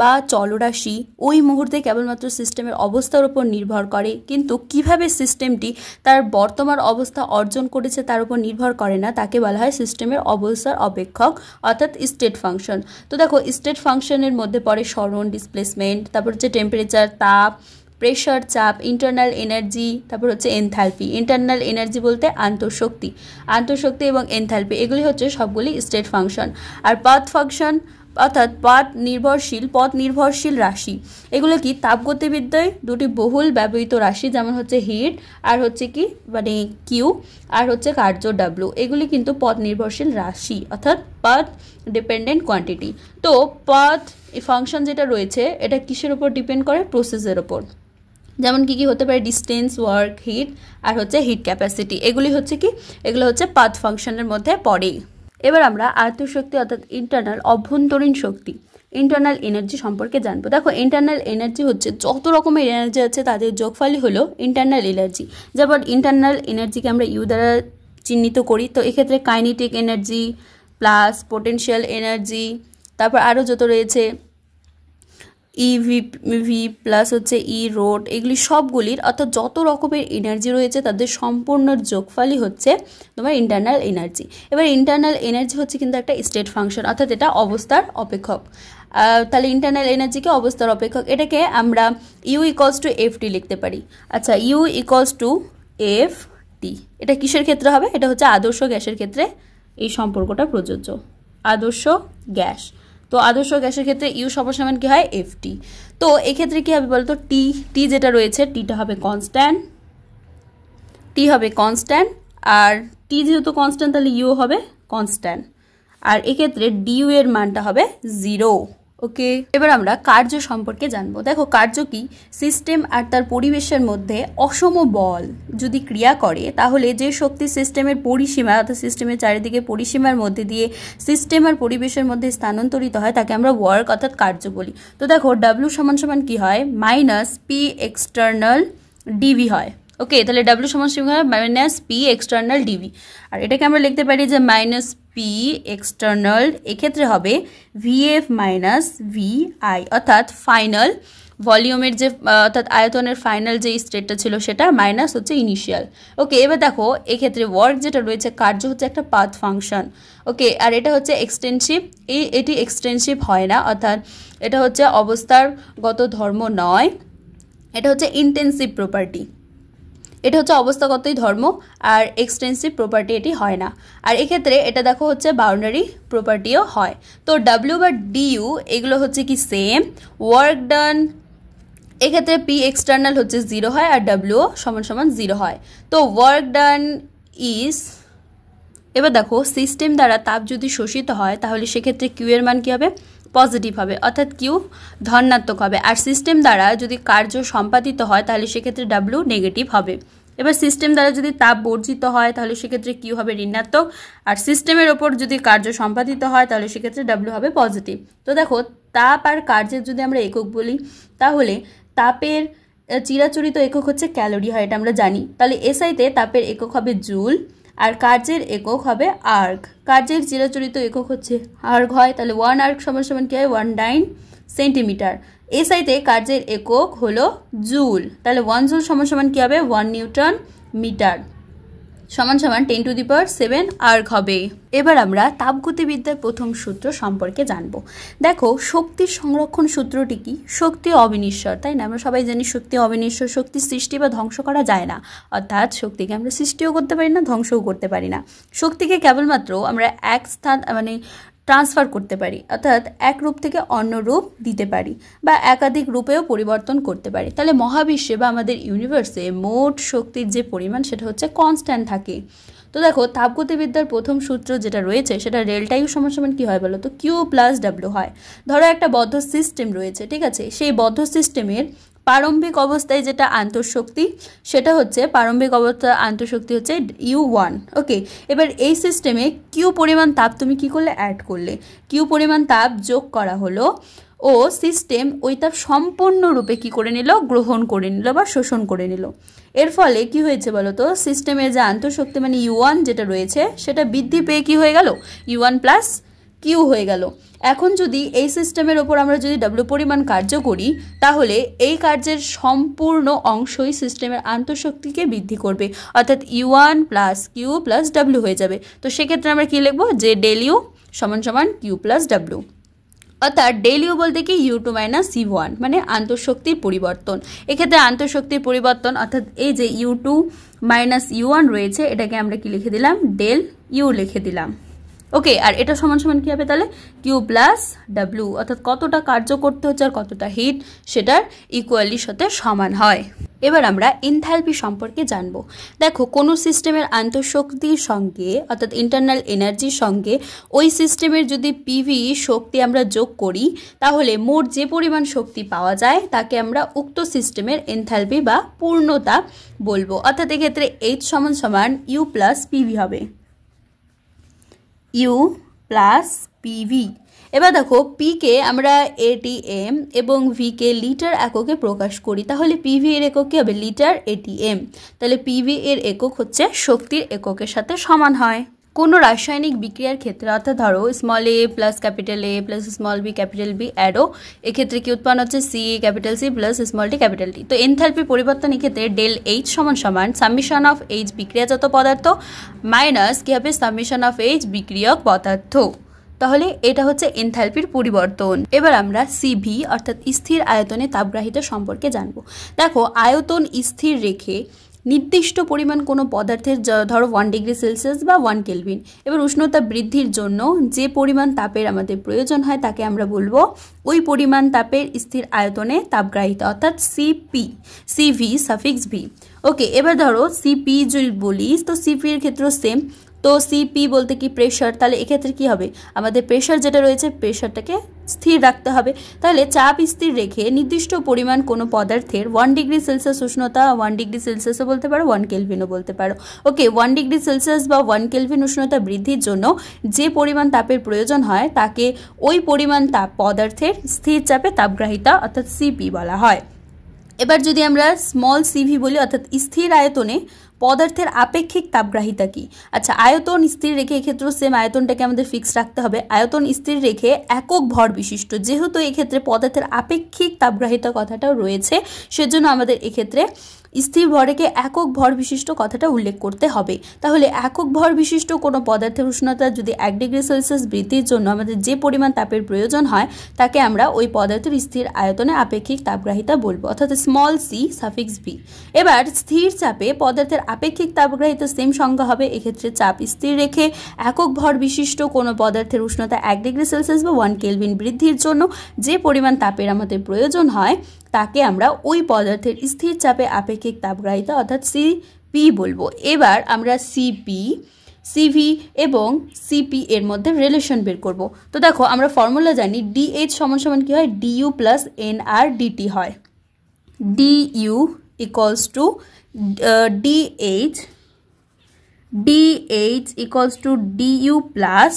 বা চলরাশি ওই মুহূর্তে কেবলমাত্র সিস্টেমের অবস্থার উপর নির্ভর করে কিন্তু কিভাবে সিস্টেমটি তার বর্তমান অবস্থা অর্জন করেছে তার উপর নির্ভর করে না তাকে বলা হয় সিস্টেমের অবস্থার অপেক্ষক অর্থাৎ স্টেট ফাংশন তো দেখো স্টেট ফাংশনের মধ্যে পড়ে সরণ ডিসপ্লেসমেন্ট তারপর হচ্ছে টেম্পারেচার তাপ প্রেশার চাপ ইন্টারনাল এনার্জি তারপর হচ্ছে এনথালপি ইন্টারনাল এনার্জি বলতে আন্তঃশক্তি আন্তঃশক্তি এবং এনথালপি এগুলি হচ্ছে সবগুলি স্টেট ফাংশন আর পথ ফাংশন অর্থাৎ পথ নির্ভরশীল পথ নির্ভরশীল রাশি এগুলো কি তাপগতিবিদ্যায় দুটি বহুল ব্যবহৃত রাশি যেমন হচ্ছে হিট আর হচ্ছে কি মানে কিউ আর হচ্ছে কার্য ডাব্লু এগুলি কিন্তু পথ নির্ভরশীল রাশি অর্থাৎ পথ ডিপেন্ডেন্ট কোয়ান্টিটি তো পথ ফাংশন যেটা রয়েছে এটা কিসের ওপর ডিপেন্ড করে প্রসেসের ওপর যেমন কি কি হতে পারে ডিস্টেন্স ওয়ার্ক হিট আর হচ্ছে হিট ক্যাপাসিটি এগুলি হচ্ছে কি এগুলো হচ্ছে পাথ ফাংশনের মধ্যে পড়েই এবার আমরা শক্তি অর্থাৎ ইন্টারনাল অভ্যন্তরীণ শক্তি ইন্টারনাল এনার্জি সম্পর্কে জানবো দেখো ইন্টারনাল এনার্জি হচ্ছে যত রকমের এনার্জি আছে তাদের যোগফলই হলো ইন্টারনাল এনার্জি যেমন ইন্টারনাল এনার্জিকে আমরা ইউ দ্বারা চিহ্নিত করি তো এক্ষেত্রে kinetic energy plus potential energy তারপর আরও যত রয়েছে ই ভি প্লাস হচ্ছে ই e, রোড এগুলি সবগুলির অর্থাৎ যত রকমের এনার্জি রয়েছে তাদের সম্পূর্ণ যোগফলই হচ্ছে তোমার ইন্টারনাল এনার্জি এবার ইন্টারনাল এনার্জি হচ্ছে কিন্তু একটা স্টেট ফাংশন অর্থাৎ এটা অবস্থার অপেক্ষক তাহলে ইন্টারনাল এনার্জিকে অবস্থার অপেক্ষক এটাকে আমরা U equals to F T লিখতে পারি আচ্ছা U equals to F T এটা কিসের ক্ষেত্রে হবে এটা হচ্ছে আদর্শ গ্যাসের ক্ষেত্রে এই সম্পর্কটা প্রযোজ্য আদর্শ গ্যাস তো আদর্শ গ্যাসের ক্ষেত্রে ইউ সমান কী হয় এফটি তো এক্ষেত্রে কী হবে বলতো টি টি যেটা রয়েছে টিটা হবে কনস্ট্যান্ট টি হবে কনস্ট্যান্ট আর টি যেহেতু কনস্ট্যান্ট তাহলে ইউ হবে কনস্ট্যান্ট আর এক্ষেত্রে ডিউ এর মানটা হবে জিরো ওকে এবার আমরা কার্য সম্পর্কে জানবো দেখো কার্য কি সিস্টেম আর তার পরিবেশের মধ্যে অসম বল যদি ক্রিয়া করে তাহলে যে শক্তি সিস্টেমের পরিসীমা অর্থাৎ সিস্টেমের চারিদিকে পরিসীমার মধ্যে দিয়ে সিস্টেম আর পরিবেশের মধ্যে স্থানান্তরিত হয় তাকে আমরা ওয়ার্ক অর্থাৎ কার্য বলি তো দেখো ডাব্লু সমান সমান কী হয় মাইনাস পি এক্সটার্নাল ডিভি হয় ওকে তাহলে ডাব্লু সমান সমান মাইনাস পি এক্সটার্নাল ডিভি আর এটাকে আমরা লিখতে পারি যে মাইনাস পি এক্সটার্নাল এক্ষেত্রে হবে ভিএফ মাইনাস ভিআই অর্থাৎ ফাইনাল ভলিউমের যে অর্থাৎ আয়তনের ফাইনাল যে স্টেটটা ছিল সেটা মাইনাস হচ্ছে ইনিশিয়াল ওকে এবার দেখো এক্ষেত্রে ওয়ার্ক যেটা রয়েছে কার্য হচ্ছে একটা পাথ ফাংশন ওকে আর এটা হচ্ছে এক্সটেনশিভ এই এটি এক্সটেনশিভ হয় না অর্থাৎ এটা হচ্ছে অবস্থার গত ধর্ম নয় এটা হচ্ছে ইন্টেন্সিভ প্রপার্টি এটা হচ্ছে অবস্থাগতই ধর্ম আর এক্সটেন্সিভ প্রপার্টি এটি হয় না আর এক্ষেত্রে এটা দেখো হচ্ছে বাউন্ডারি প্রপার্টিও হয় তো ডাব্লিউ বা ডিইউ এগুলো হচ্ছে কি সেম ওয়ার্ক ডান এক্ষেত্রে পি এক্সটার্নাল হচ্ছে জিরো হয় আর ডাব্লিউ সমান সমান জিরো হয় তো ওয়ার্ক ডান ইজ এবার দেখো সিস্টেম দ্বারা তাপ যদি শোষিত হয় তাহলে সেক্ষেত্রে কিউ এর মান কী হবে পজিটিভ হবে অর্থাৎ কিউ ধনাত্মক হবে আর সিস্টেম দ্বারা যদি কার্য সম্পাদিত হয় তাহলে সেক্ষেত্রে ডাব্লিউ নেগেটিভ হবে এবার সিস্টেম দ্বারা যদি তাপ বর্জিত হয় তাহলে সেক্ষেত্রে কিউ হবে ঋণাত্মক আর সিস্টেমের ওপর যদি কার্য সম্পাদিত হয় তাহলে সেক্ষেত্রে ডাব্লিউ হবে পজিটিভ তো দেখো তাপ আর কার্যের যদি আমরা একক বলি তাহলে তাপের চিরাচরিত একক হচ্ছে ক্যালোরি হয় এটা আমরা জানি তাহলে এসআইতে তাপের একক হবে জুল আর কার্যের একক হবে আর্ক কার্যের চিরাচরিত একক হচ্ছে আর্ক হয় তাহলে ওয়ান আর্ক সমান সমান কী হয় ওয়ান নাইন সেন্টিমিটার সাইতে কার্যের একক হলো জুল তাহলে ওয়ান জুল সমান সমান কী হবে ওয়ান নিউটন মিটার সমান সমান ten to the power seven erg হবে এবার আমরা তাপগতিবিদ্যার প্রথম সূত্র সম্পর্কে জানব দেখো শক্তির সংরক্ষণ সূত্রটি কি শক্তি অবিনিশ্বর তাই না আমরা সবাই জানি শক্তি অবিনিশ্বর শক্তি সৃষ্টি বা ধ্বংস করা যায় না অর্থাৎ শক্তিকে আমরা সৃষ্টিও করতে পারি না ধ্বংসও করতে পারি না শক্তিকে কেবলমাত্র আমরা এক স্থান মানে ট্রান্সফার করতে পারি অর্থাৎ এক রূপ থেকে অন্য রূপ দিতে পারি বা একাধিক রূপেও পরিবর্তন করতে পারি তাহলে মহাবিশ্বে বা আমাদের ইউনিভার্সে মোট শক্তির যে পরিমাণ সেটা হচ্ছে কনস্ট্যান্ট থাকে তো দেখো তাপগতিবিদ্যার প্রথম সূত্র যেটা রয়েছে সেটা রেলটাইউ সমসমান কী হয় বলো তো কিউ প্লাস ডাব্লু হয় ধরো একটা বদ্ধ সিস্টেম রয়েছে ঠিক আছে সেই বদ্ধ সিস্টেমের প্রারম্ভিক অবস্থায় যেটা আন্তঃশক্তি সেটা হচ্ছে প্রারম্ভিক অবস্থা আন্তঃশক্তি হচ্ছে ইউ ওয়ান ওকে এবার এই সিস্টেমে কিউ পরিমাণ তাপ তুমি কি করলে অ্যাড করলে কিউ পরিমাণ তাপ যোগ করা হলো ও সিস্টেম ওই তাপ সম্পূর্ণরূপে কি করে নিল গ্রহণ করে নিল বা শোষণ করে নিল এর ফলে কি হয়েছে বলো তো সিস্টেমে যে আন্তঃশক্তি মানে ইউ ওয়ান যেটা রয়েছে সেটা বৃদ্ধি পেয়ে কি হয়ে গেল ইউ ওয়ান প্লাস কিউ হয়ে গেল এখন যদি এই সিস্টেমের ওপর আমরা যদি ডাব্লু পরিমাণ কার্য করি তাহলে এই কার্যের সম্পূর্ণ অংশই সিস্টেমের আন্তঃশক্তিকে বৃদ্ধি করবে অর্থাৎ U one plus Q plus W হয়ে যাবে তো সেক্ষেত্রে আমরা কী লিখবো যে ডেল ইউ সমান সমান কিউ প্লাস ডাব্লু অর্থাৎ ডেল ইউ বলতে কি U two minus U one মানে আন্তঃশক্তির পরিবর্তন এক্ষেত্রে আন্তঃশক্তির পরিবর্তন অর্থাৎ এই যে U two minus U one রয়েছে এটাকে আমরা কি লিখে দিলাম ডেল ইউ লিখে দিলাম ওকে আর এটা সমান সমান কী হবে তাহলে কিউ প্লাস ডাব্লু অর্থাৎ কতটা কার্য করতে হচ্ছে আর কতটা হিট সেটার ইকুয়ালির সাথে সমান হয় এবার আমরা এনথালপি সম্পর্কে জানব দেখো কোনো সিস্টেমের আন্তঃশক্তির সঙ্গে অর্থাৎ ইন্টারনাল এনার্জির সঙ্গে ওই সিস্টেমের যদি পিভি শক্তি আমরা যোগ করি তাহলে মোট যে পরিমাণ শক্তি পাওয়া যায় তাকে আমরা উক্ত সিস্টেমের এনথালপি বা পূর্ণতা বলবো অর্থাৎ এক্ষেত্রে এইচ সমান সমান ইউ প্লাস পিভি হবে ইউ প্লাস পিভি এবার দেখো পিকে আমরা এটিএম এবং ভিকে লিটার এককে প্রকাশ করি তাহলে পিভি এর একক কী হবে লিটার এটিএম তাহলে পিভি এর একক হচ্ছে শক্তির এককের সাথে সমান হয় কোনো রাসায়নিক বিক্রিয়ার ক্ষেত্রে অর্থাৎ ধরো small A plus capital A plus small B capital B অ্যাডো এক্ষেত্রে কি উৎপন্ন হচ্ছে C capital C plus small T capital T তো এনথ্যালপি পরিবর্তন ক্ষেত্রে ডেল এইচ সমান সমান সাবমিশন অফ এইচ বিক্রিয়াজাত পদার্থ মাইনাস কি হবে সাবমিশন অফ এইচ বিক্রিয়ক পদার্থ তাহলে এটা হচ্ছে এনথালপির পরিবর্তন এবার আমরা সিভি অর্থাৎ স্থির আয়তনে তাপগ্রাহিতা সম্পর্কে জানব দেখো আয়তন স্থির রেখে নির্দিষ্ট পরিমাণ কোনো পদার্থের ধরো ওয়ান ডিগ্রি সেলসিয়াস বা ওয়ান কেলভিন এবার উষ্ণতা বৃদ্ধির জন্য যে পরিমাণ তাপের আমাদের প্রয়োজন হয় তাকে আমরা বলবো ওই পরিমাণ তাপের স্থির আয়তনে তাপগ্রাহিতা অর্থাৎ C P C V suffix V okay এবার ধরো সিপি যদি বলি তো সিপির ক্ষেত্রেও সেম তো সিপি বলতে কি প্রেশার তাহলে এক্ষেত্রে কি হবে আমাদের প্রেশার যেটা রয়েছে প্রেশারটাকে স্থির রাখতে হবে তাহলে চাপ স্থির রেখে নির্দিষ্ট পরিমাণ কোনো পদার্থের ওয়ান ডিগ্রি সেলসিয়াস উষ্ণতা ওয়ান ডিগ্রি সেলসিয়াসও বলতে পারো ওয়ান কেলভিনও বলতে পারো ওকে ওয়ান ডিগ্রি সেলসিয়াস বা ওয়ান কেলভিন উষ্ণতা বৃদ্ধির জন্য যে পরিমাণ তাপের প্রয়োজন হয় তাকে ওই পরিমাণ তাপ পদার্থের স্থির চাপে তাপগ্রাহিতা অর্থাৎ সিপি বলা হয় এবার যদি আমরা স্মল সিভি বলি অর্থাৎ স্থির আয়তনে পদার্থের আপেক্ষিক তাপগ্রাহিতা কি আচ্ছা আয়তন স্থির রেখে এক্ষেত্রে সেম আয়তনটাকে আমাদের ফিক্স রাখতে হবে আয়তন স্থির রেখে একক ভর বিশিষ্ট যেহেতু এক্ষেত্রে পদার্থের আপেক্ষিক তাপগ্রাহিতা কথাটাও রয়েছে সেজন্য আমাদের এক্ষেত্রে স্থির ভরেকে একক ভর বিশিষ্ট কথাটা উল্লেখ করতে হবে তাহলে একক ভর বিশিষ্ট কোনো পদার্থের উষ্ণতা যদি এক ডিগ্রি সেলসিয়াস বৃদ্ধির জন্য আমাদের যে পরিমাণ তাপের প্রয়োজন হয় তাকে আমরা ওই পদার্থের স্থির আয়তনে আপেক্ষিক তাপগ্রাহিতা বলবো অর্থাৎ স্মল সি সাফিক্স বি এবার স্থির চাপে পদার্থের আপেক্ষিক তাপগ্রাহিতা সেম সংজ্ঞা হবে এক্ষেত্রে চাপ স্থির রেখে একক ভর বিশিষ্ট কোনো পদার্থের উষ্ণতা এক ডিগ্রি সেলসিয়াস বা ওয়ান কেলভিন বৃদ্ধির জন্য যে পরিমাণ তাপের আমাদের প্রয়োজন হয় তাকে আমরা ওই পদার্থের স্থির চাপে আপেক্ষিক তাপগ্রাহিতা অর্থাৎ সিপি বলবো এবার আমরা সিপি সিভি এবং সিপি এর মধ্যে রিলেশন বের করব তো দেখো আমরা ফর্মুলা জানি ডিএইচ সমান সমান কী হয় D U plus N R D T হয় D U equals to D H D H equals to D U plus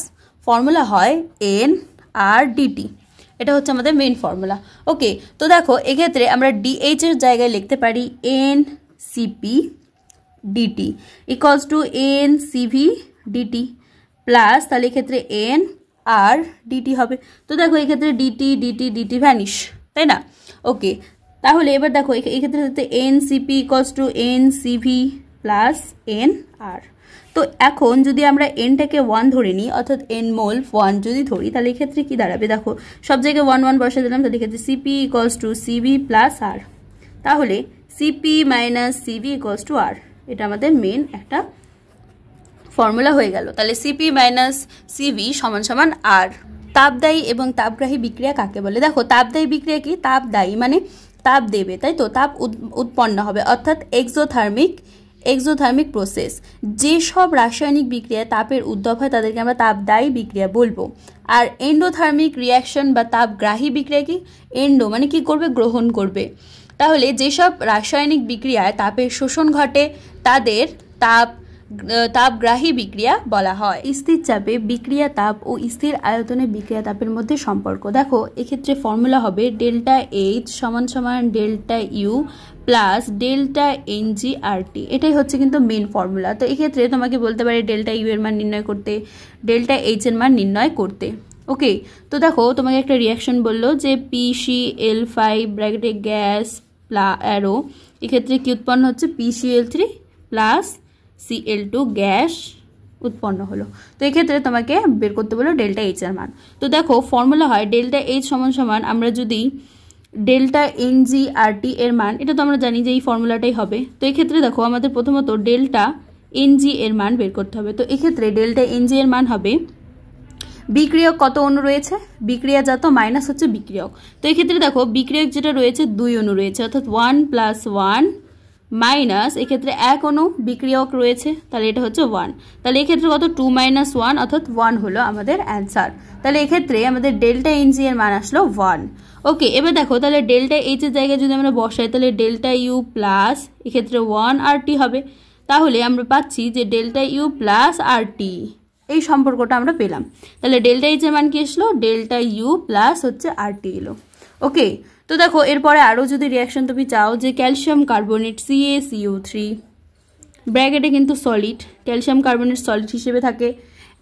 formula হয় এন আর ডিটি এটা হচ্ছে আমাদের মেন ফর্মুলা ওকে তো দেখো এক্ষেত্রে আমরা ডিএইচ এর জায়গায় লিখতে পারি N C P D T equals to N C V D T plus তাহলে এক্ষেত্রে এন আর ডিটি হবে তো দেখো এক্ষেত্রে ডিটি ডিটি ডিটি ভ্যানিশ তাই না ওকে তাহলে এবার দেখো এক্ষেত্রে N C P equals to N C V plus N R তো এখন যদি আমরা এনটাকে ওয়ান ধরে নিই অর্থাৎ এন মোল ওয়ান যদি ধরি তাহলে এক্ষেত্রে কি দাঁড়াবে দেখো সব জায়গায় ওয়ান ওয়ান বসে দিলাম তাহলে এক্ষেত্রে C P equals to C V plus R তাহলে C P minus C V equals to R এটা আমাদের মেন একটা ফর্মুলা হয়ে গেল তাহলে সিপি মাইনাস সিবি সমান সমান আর তাপদায়ী এবং তাপগ্রাহী বিক্রিয়া কাকে বলে দেখো তাপদায়ী বিক্রিয়া কি তাপদায়ী মানে তাপ দেবে তাই তো তাপ উৎপন্ন হবে অর্থাৎ এক্সোথার্মিক এক্সোথার্মিক প্রসেস যেসব রাসায়নিক বিক্রিয়া তাপের উদ্ভব হয় তাদেরকে আমরা তাপদায়ী বিক্রিয়া বলবো আর এন্ডোথার্মিক রিয়াকশন বা তাপগ্রাহী বিক্রিয়া কি এন্ডো মানে কি করবে গ্রহণ করবে তাহলে যেসব রাসায়নিক বিক্রিয়ায় তাপের শোষণ ঘটে তাদের তাপ তাপগ্রাহী বিক্রিয়া বলা হয় স্থির চাপে বিক্রিয়া তাপ ও স্থির আয়তনে বিক্রিয়া তাপের মধ্যে সম্পর্ক দেখো এক্ষেত্রে ফর্মুলা হবে ডেল্টা এইচ সমান সমান delta U plus delta N G R T এটাই হচ্ছে কিন্তু মেন ফর্মুলা তো এক্ষেত্রে তোমাকে বলতে পারে ডেল্টা ইউ এর মান নির্ণয় করতে ডেল্টা এইচ এর মান নির্ণয় করতে ওকে তো দেখো তোমাকে একটা রিয়াকশন বললো যে পিসি এল ফাইভ ব্র্যাকেটে গ্যাস প্লা অ্যারো এক্ষেত্রে কি উৎপন্ন হচ্ছে P C L three plus C L two gas উৎপন্ন হলো তো এক্ষেত্রে তোমাকে বের করতে বলো ডেল্টা এইচ এর মান তো দেখো ফর্মুলা হয় ডেল্টা এইচ সমান সমান আমরা যদি ডেল্টা এন জি আর টি এর মান এটা তো আমরা জানি যে এই ফর্মুলাটাই হবে তো এক্ষেত্রে দেখো আমাদের প্রথমত ডেল্টা এন জি এর মান বের করতে হবে তো এক্ষেত্রে ডেল্টা এন জি এর মান হবে বিক্রিয়ক কত অণু রয়েছে বিক্রিয়াজাত মাইনাস হচ্ছে বিক্রিয়ক তো এক্ষেত্রে দেখো বিক্রিয়ক যেটা রয়েছে দুই অণু রয়েছে অর্থাৎ ওয়ান প্লাস ওয়ান মাইনাস এক্ষেত্রে এক অনু বিক্রিয়ক রয়েছে তাহলে এটা হচ্ছে ওয়ান তাহলে এক্ষেত্রে কত টু মাইনাস ওয়ান অর্থাৎ ওয়ান হলো আমাদের অ্যান্সার তাহলে এক্ষেত্রে আমাদের ডেল্টা এনজি এর মান আসলো ওয়ান ওকে এবার দেখো তাহলে ডেল্টা এইচ এর জায়গায় যদি আমরা বসাই তাহলে ডেল্টা ইউ প্লাস এক্ষেত্রে ওয়ান আর টি হবে তাহলে আমরা পাচ্ছি যে delta U plus R T এই সম্পর্কটা আমরা পেলাম তাহলে ডেল্টা এইচ এর মান কি এসলো ডেল্টা ইউ প্লাস হচ্ছে আর টি এলো ওকে তো দেখো এরপরে আরও যদি রিয়াকশন তুমি চাও যে calcium carbonate C A C O three ব্র্যাকেটে কিন্তু সলিড ক্যালসিয়াম কার্বনেট সলিড হিসেবে থাকে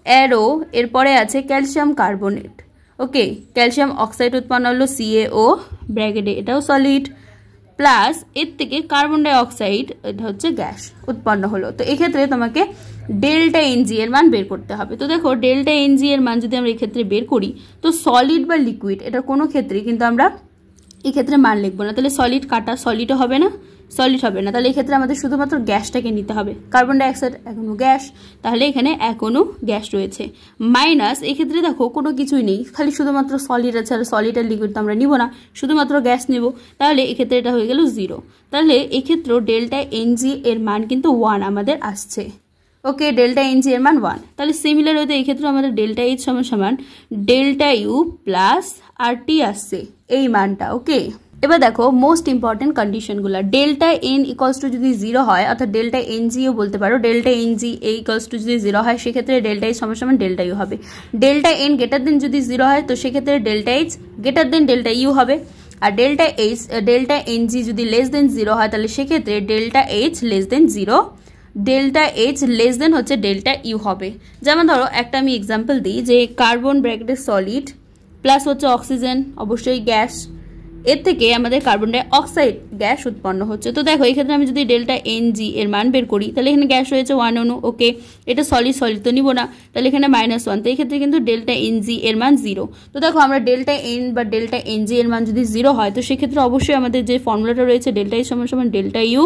অ্যারো এরপরে আছে calcium carbonate okay calcium oxide উৎপন্ন হলো সিএও ব্র্যাকেটে এটাও সলিড প্লাস এর থেকে কার্বন ডাইঅক্সাইড এটা হচ্ছে গ্যাস উৎপন্ন হলো তো এক্ষেত্রে তোমাকে ডেল্টা এনজি এর মান বের করতে হবে তো দেখো ডেল্টা এনজি এর মান যদি আমরা এক্ষেত্রে বের করি তো সলিড বা লিকুইড এটা কোনো ক্ষেত্রে কিন্তু আমরা এক্ষেত্রে মান লিখবো না তাহলে সলিড কাটা সলিডও হবে না সলিড হবে না তাহলে এক্ষেত্রে আমাদের শুধুমাত্র গ্যাসটাকে নিতে হবে কার্বন ডাইঅক্সাইড এখনও গ্যাস তাহলে এখানে এখনও গ্যাস রয়েছে মাইনাস এক্ষেত্রে দেখো কোনো কিছুই নেই খালি শুধুমাত্র সলিড আছে আর সলিড আর লিকুইড তো আমরা নিব না শুধুমাত্র গ্যাস নেব তাহলে এক্ষেত্রে এটা হয়ে গেল জিরো তাহলে এক্ষেত্রেও ডেল্টা এনজি এর মান কিন্তু ওয়ান আমাদের আসছে ওকে ডেল্টা জি এর মান ওয়ান তাহলে সিমিলার ওয়েতে এই ক্ষেত্রে আমাদের ডেল্টা এইচ সমান সমান delta U plus R T আসছে এই মানটা ওকে এবার দেখো মোস্ট ইম্পর্টেন্ট কন্ডিশনগুলো ডেল্টা এন ইকলস টু যদি জিরো হয় অর্থাৎ ডেল্টা এন জিও বলতে পারো delta N G A equals to যদি জিরো হয় সেক্ষেত্রে ডেল্টা এইচ সমান সমান ডেল্টা ইউ হবে ডেল্টা এন গেটার দেন যদি জিরো হয় তো সেক্ষেত্রে delta H greater than delta U হবে আর ডেল্টা এইচ ডেল্টা এন জি যদি লেস দেন জিরো হয় তাহলে সেক্ষেত্রে delta H less than zero delta H less than হচ্ছে ডেল্টা ইউ হবে যেমন ধরো একটা আমি এক্সাম্পল দিই যে কার্বন ব্র্যাকেটে সলিড প্লাস হচ্ছে অক্সিজেন অবশ্যই গ্যাস এর থেকে আমাদের কার্বন ডাই অক্সাইড গ্যাস উৎপন্ন হচ্ছে তো দেখো এই ক্ষেত্রে আমি যদি ডেল্টা এন জি এর মান বের করি তাহলে এখানে গ্যাস রয়েছে ওয়ান অনু ওকে এটা সলিড সলিড তো নিব না তাহলে এখানে মাইনাস ওয়ান তো এই ক্ষেত্রে কিন্তু ডেল্টা এন জি এর মান জিরো তো দেখো আমরা ডেল্টা এন বা ডেল্টা এন জি এর মান যদি জিরো হয় তো সেক্ষেত্রে অবশ্যই আমাদের যে ফর্মুলাটা রয়েছে ডেল্টা ই সমান সমান delta U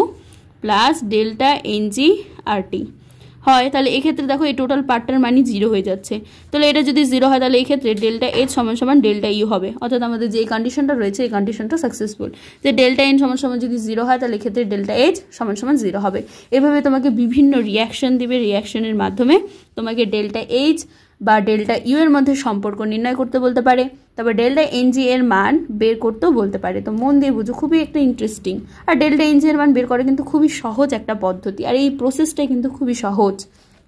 plus delta N G R T হয় তাহলে এক্ষেত্রে দেখো এই টোটাল পার্টটার মানি জিরো হয়ে যাচ্ছে তাহলে এটা যদি জিরো হয় তাহলে এক্ষেত্রে ডেল্টা এইচ সমান সমান ডেল্টা ইউ হবে অর্থাৎ আমাদের যে কন্ডিশনটা রয়েছে এই কন্ডিশনটা সাকসেসফুল যে ডেল্টা এন সমান সমান যদি জিরো হয় তাহলে এক্ষেত্রে ডেল্টা এইচ সমান সমান জিরো হবে এভাবে তোমাকে বিভিন্ন রিয়াকশন দেবে রিয়াকশনের মাধ্যমে তোমাকে ডেল্টা এইচ বা ডেল্টা ইউ এর মধ্যে সম্পর্ক নির্ণয় করতে বলতে পারে তারপর ডেল্টা এনজি এর মান বের করতেও বলতে পারে তো মন দিয়ে বুঝো খুবই একটা ইন্টারেস্টিং আর ডেল্টা এনজি এর মান বের করা কিন্তু খুবই সহজ একটা পদ্ধতি আর এই প্রসেসটাই কিন্তু খুবই সহজ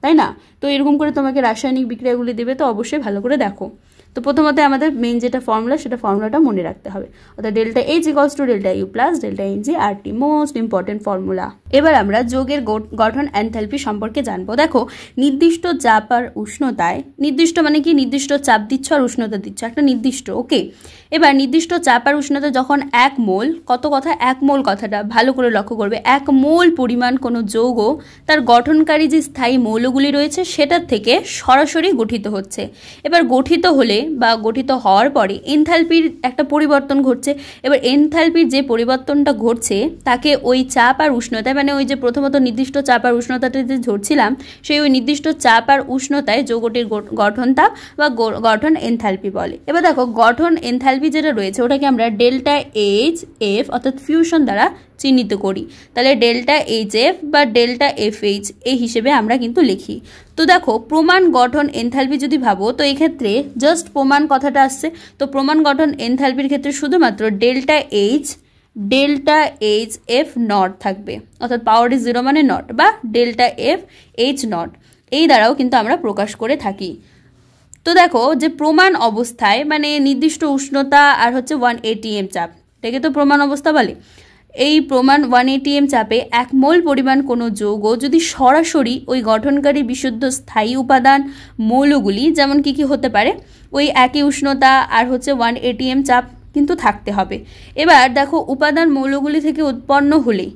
তাই না তো এরকম করে তোমাকে রাসায়নিক বিক্রিয়াগুলি দেবে তো অবশ্যই ভালো করে দেখো তো প্রথমত আমাদের মেইন যেটা ফর্মুলা সেটা ফর্মুলাটা মনে রাখতে হবে অর্থাৎ delta H equals to delta U plus delta N G R T most important formula এবার আমরা যোগের গঠন অ্যানথ্যালপি সম্পর্কে জানবো দেখো নির্দিষ্ট চাপ আর উষ্ণতায় নির্দিষ্ট মানে কি নির্দিষ্ট চাপ দিচ্ছ আর উষ্ণতা দিচ্ছ একটা নির্দিষ্ট ওকে এবার নির্দিষ্ট চাপ আর উষ্ণতা যখন এক মোল কত কথা এক মোল কথাটা ভালো করে লক্ষ্য করবে এক মোল পরিমাণ কোনো যৌগ তার গঠনকারী যে স্থায়ী মৌলগুলি রয়েছে সেটার থেকে সরাসরি গঠিত হচ্ছে এবার গঠিত হলে বা গঠিত হওয়ার পরে এনথালপির একটা পরিবর্তন ঘটছে এবার এনথালপির যে পরিবর্তনটা ঘটছে তাকে ওই চাপ আর উষ্ণতা মানে ওই যে প্রথমত নির্দিষ্ট চাপ আর উষ্ণতাটা যে ঝরছিলাম সেই ওই নির্দিষ্ট চাপ আর উষ্ণতায় যৌগটির গঠন বা গঠন এনথালপি বলে এবার দেখো গঠন এনথালপি এনথালপি যেটা রয়েছে ওটাকে আমরা ডেল্টা এইচ এফ অর্থাৎ ফিউশন দ্বারা চিহ্নিত করি তাহলে ডেল্টা এইচ এফ বা ডেল্টা এফ এইচ এই হিসেবে আমরা কিন্তু লিখি তো দেখো প্রমাণ গঠন এনথালপি যদি ভাবো তো এক্ষেত্রে জাস্ট প্রমাণ কথাটা আসছে তো প্রমাণ গঠন এনথালপির ক্ষেত্রে শুধুমাত্র delta H delta H F nought থাকবে অর্থাৎ পাওয়ার ইজ জিরো মানে নট বা ডেল্টা এফ এইচ নট এই দ্বারাও কিন্তু আমরা প্রকাশ করে থাকি তো দেখো যে প্রমাণ অবস্থায় মানে নির্দিষ্ট উষ্ণতা আর হচ্ছে ওয়ান এটিএম চাপ এটাকে তো প্রমাণ অবস্থা বলে এই প্রমাণ ওয়ান এটিএম চাপে এক মোল পরিমাণ কোনো যৌগ যদি সরাসরি ওই গঠনকারী বিশুদ্ধ স্থায়ী উপাদান মৌলগুলি যেমন কি কি হতে পারে ওই একই উষ্ণতা আর হচ্ছে ওয়ান এটিএম চাপ কিন্তু থাকতে হবে এবার দেখো উপাদান মৌলগুলি থেকে উৎপন্ন হলেই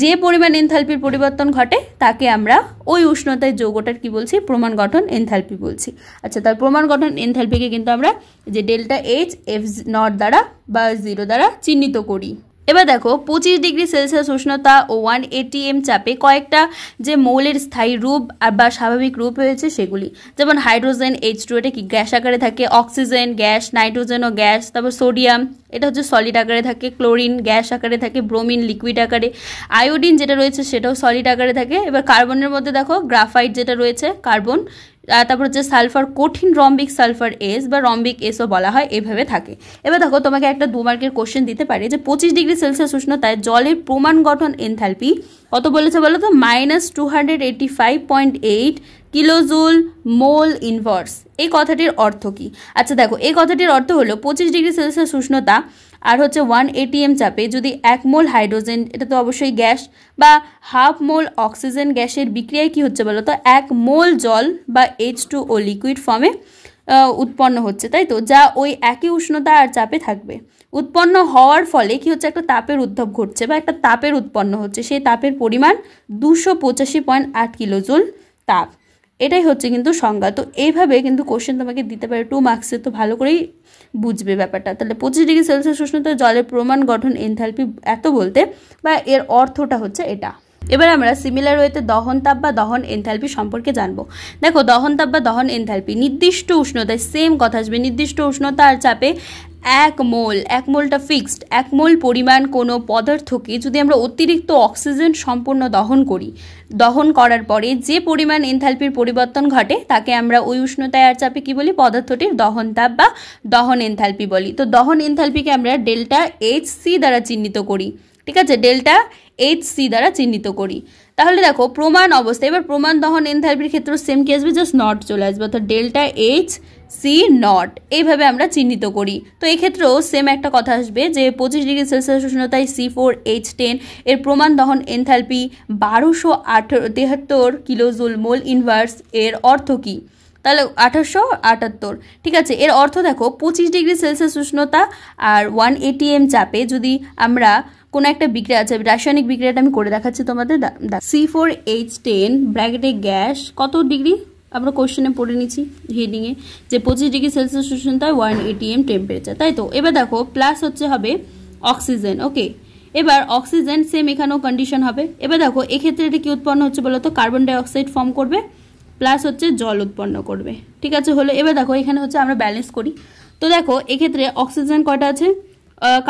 যে পরিমাণ এনথালপির পরিবর্তন ঘটে তাকে আমরা ওই উষ্ণতায় যৌগটার কি বলছি প্রমাণ গঠন এনথালপি বলছি আচ্ছা তার প্রমাণ গঠন এনথালপিকে কিন্তু আমরা যে ডেল্টা এইচ এফ নট দ্বারা বা জিরো দ্বারা চিহ্নিত করি এবার দেখো পঁচিশ ডিগ্রি সেলসিয়াস উষ্ণতা ও ওয়ান এটিএম চাপে কয়েকটা যে মৌলের স্থায়ী রূপ বা স্বাভাবিক রূপ রয়েছে সেগুলি যেমন হাইড্রোজেন এইচ টু এটা কি গ্যাস আকারে থাকে অক্সিজেন গ্যাস নাইট্রোজেন ও গ্যাস তারপর সোডিয়াম এটা হচ্ছে সলিড আকারে থাকে ক্লোরিন গ্যাস আকারে থাকে ব্রোমিন লিকুইড আকারে আয়োডিন যেটা রয়েছে সেটাও সলিড আকারে থাকে এবার কার্বনের মধ্যে দেখো গ্রাফাইট যেটা রয়েছে কার্বন তারপর হচ্ছে সালফার কঠিন রম্বিক সালফার এস বা রম্বিক এসও বলা হয় এভাবে থাকে এবার দেখো তোমাকে একটা দু মার্কের কোশ্চেন দিতে পারে যে পঁচিশ ডিগ্রি সেলসিয়াস উষ্ণতায় জলের প্রমাণ গঠন এনথালপি কত বলেছে বলো তো minus two hundred five point eight kilojoule mole inverse এই কথাটির অর্থ কি আচ্ছা দেখো এই কথাটির অর্থ হলো পঁচিশ ডিগ্রি সেলসিয়াস উষ্ণতা আর হচ্ছে ওয়ান এটিএম চাপে যদি এক মোল হাইড্রোজেন এটা তো অবশ্যই গ্যাস বা হাফ মোল অক্সিজেন গ্যাসের বিক্রিয়ায় কি হচ্ছে বলো তো এক মোল জল বা এইচ টু ও লিকুইড ফর্মে উৎপন্ন হচ্ছে তাই তো যা ওই একই উষ্ণতা আর চাপে থাকবে উৎপন্ন হওয়ার ফলে কি হচ্ছে একটা তাপের উদ্ভব ঘটছে বা একটা তাপের উৎপন্ন হচ্ছে সেই তাপের পরিমাণ দুশো পঁচাশি পয়েন্ট আট কিলোজুল তাপ এটাই হচ্ছে কিন্তু সংজ্ঞা তো এইভাবে কিন্তু কোশ্চেন তোমাকে দিতে পারে টু মার্কসে তো ভালো করেই বুঝবে ব্যাপারটা তাহলে পঁচিশ ডিগ্রি সেলসিয়াস উষ্ণতা জলের প্রমাণ গঠন এনথালপি এত বলতে বা এর অর্থটা হচ্ছে এটা এবার আমরা সিমিলার ওয়েতে দহন তাপ বা দহন এনথ্যালপি সম্পর্কে জানবো দেখো দহন তাপ বা দহন এনথ্যালপি নির্দিষ্ট উষ্ণতায় সেম কথা আসবে নির্দিষ্ট উষ্ণতা আর চাপে এক মোল এক মোলটা ফিক্সড এক মোল পরিমাণ কোনো পদার্থকে যদি আমরা অতিরিক্ত অক্সিজেন সম্পূর্ণ দহন করি দহন করার পরে যে পরিমাণ এনথালপির পরিবর্তন ঘটে তাকে আমরা ওই উষ্ণতায় আর চাপে কী বলি পদার্থটির দহন তাপ বা দহন এনথালপি বলি তো দহন এনথালপিকে আমরা ডেল্টা এইচ সি দ্বারা চিহ্নিত করি ঠিক আছে ডেল্টা এইচ সি দ্বারা চিহ্নিত করি তাহলে দেখো প্রমাণ অবস্থা এবার প্রমাণ দহন এনথালপির ক্ষেত্রে সেম কি আসবে জাস্ট নট চলে আসবে অর্থাৎ ডেল্টা এইচ সি নট এইভাবে আমরা চিহ্নিত করি তো এক্ষেত্রেও সেম একটা কথা আসবে যে পঁচিশ ডিগ্রি সেলসিয়াস উষ্ণতায় সি ফোর এইচ টেন এর প্রমাণ দহন এনথ্যালপি বারোশো আঠারো তেহাত্তর কিলোজুল মোল ইনভার্স এর অর্থ কী তাহলে আঠারোশো আটাত্তর ঠিক আছে এর অর্থ দেখো পঁচিশ ডিগ্রি সেলসিয়াস উষ্ণতা আর ওয়ান এটিএম চাপে যদি আমরা কোনো একটা বিক্রিয়া আছে রাসায়নিক বিক্রিয়াটা আমি করে দেখাচ্ছি তোমাদের সি ফোর এইচ টেন ব্র্যাকেটে গ্যাস কত ডিগ্রি আমরা কোশ্চেনে পড়ে নিচ্ছি হিডিংয়ে যে পঁচিশ ডিগ্রি সেলসিয়াস তাই ওয়ান এটিএম টেম্পারেচার তাই তো এবার দেখো প্লাস হচ্ছে হবে অক্সিজেন ওকে এবার অক্সিজেন সেম এখানেও কন্ডিশন হবে এবার দেখো এক্ষেত্রে এটা কি উৎপন্ন হচ্ছে বলো তো কার্বন ডাইঅক্সাইড ফর্ম করবে প্লাস হচ্ছে জল উৎপন্ন করবে ঠিক আছে হলো এবার দেখো এখানে হচ্ছে আমরা ব্যালেন্স করি তো দেখো এক্ষেত্রে অক্সিজেন কটা আছে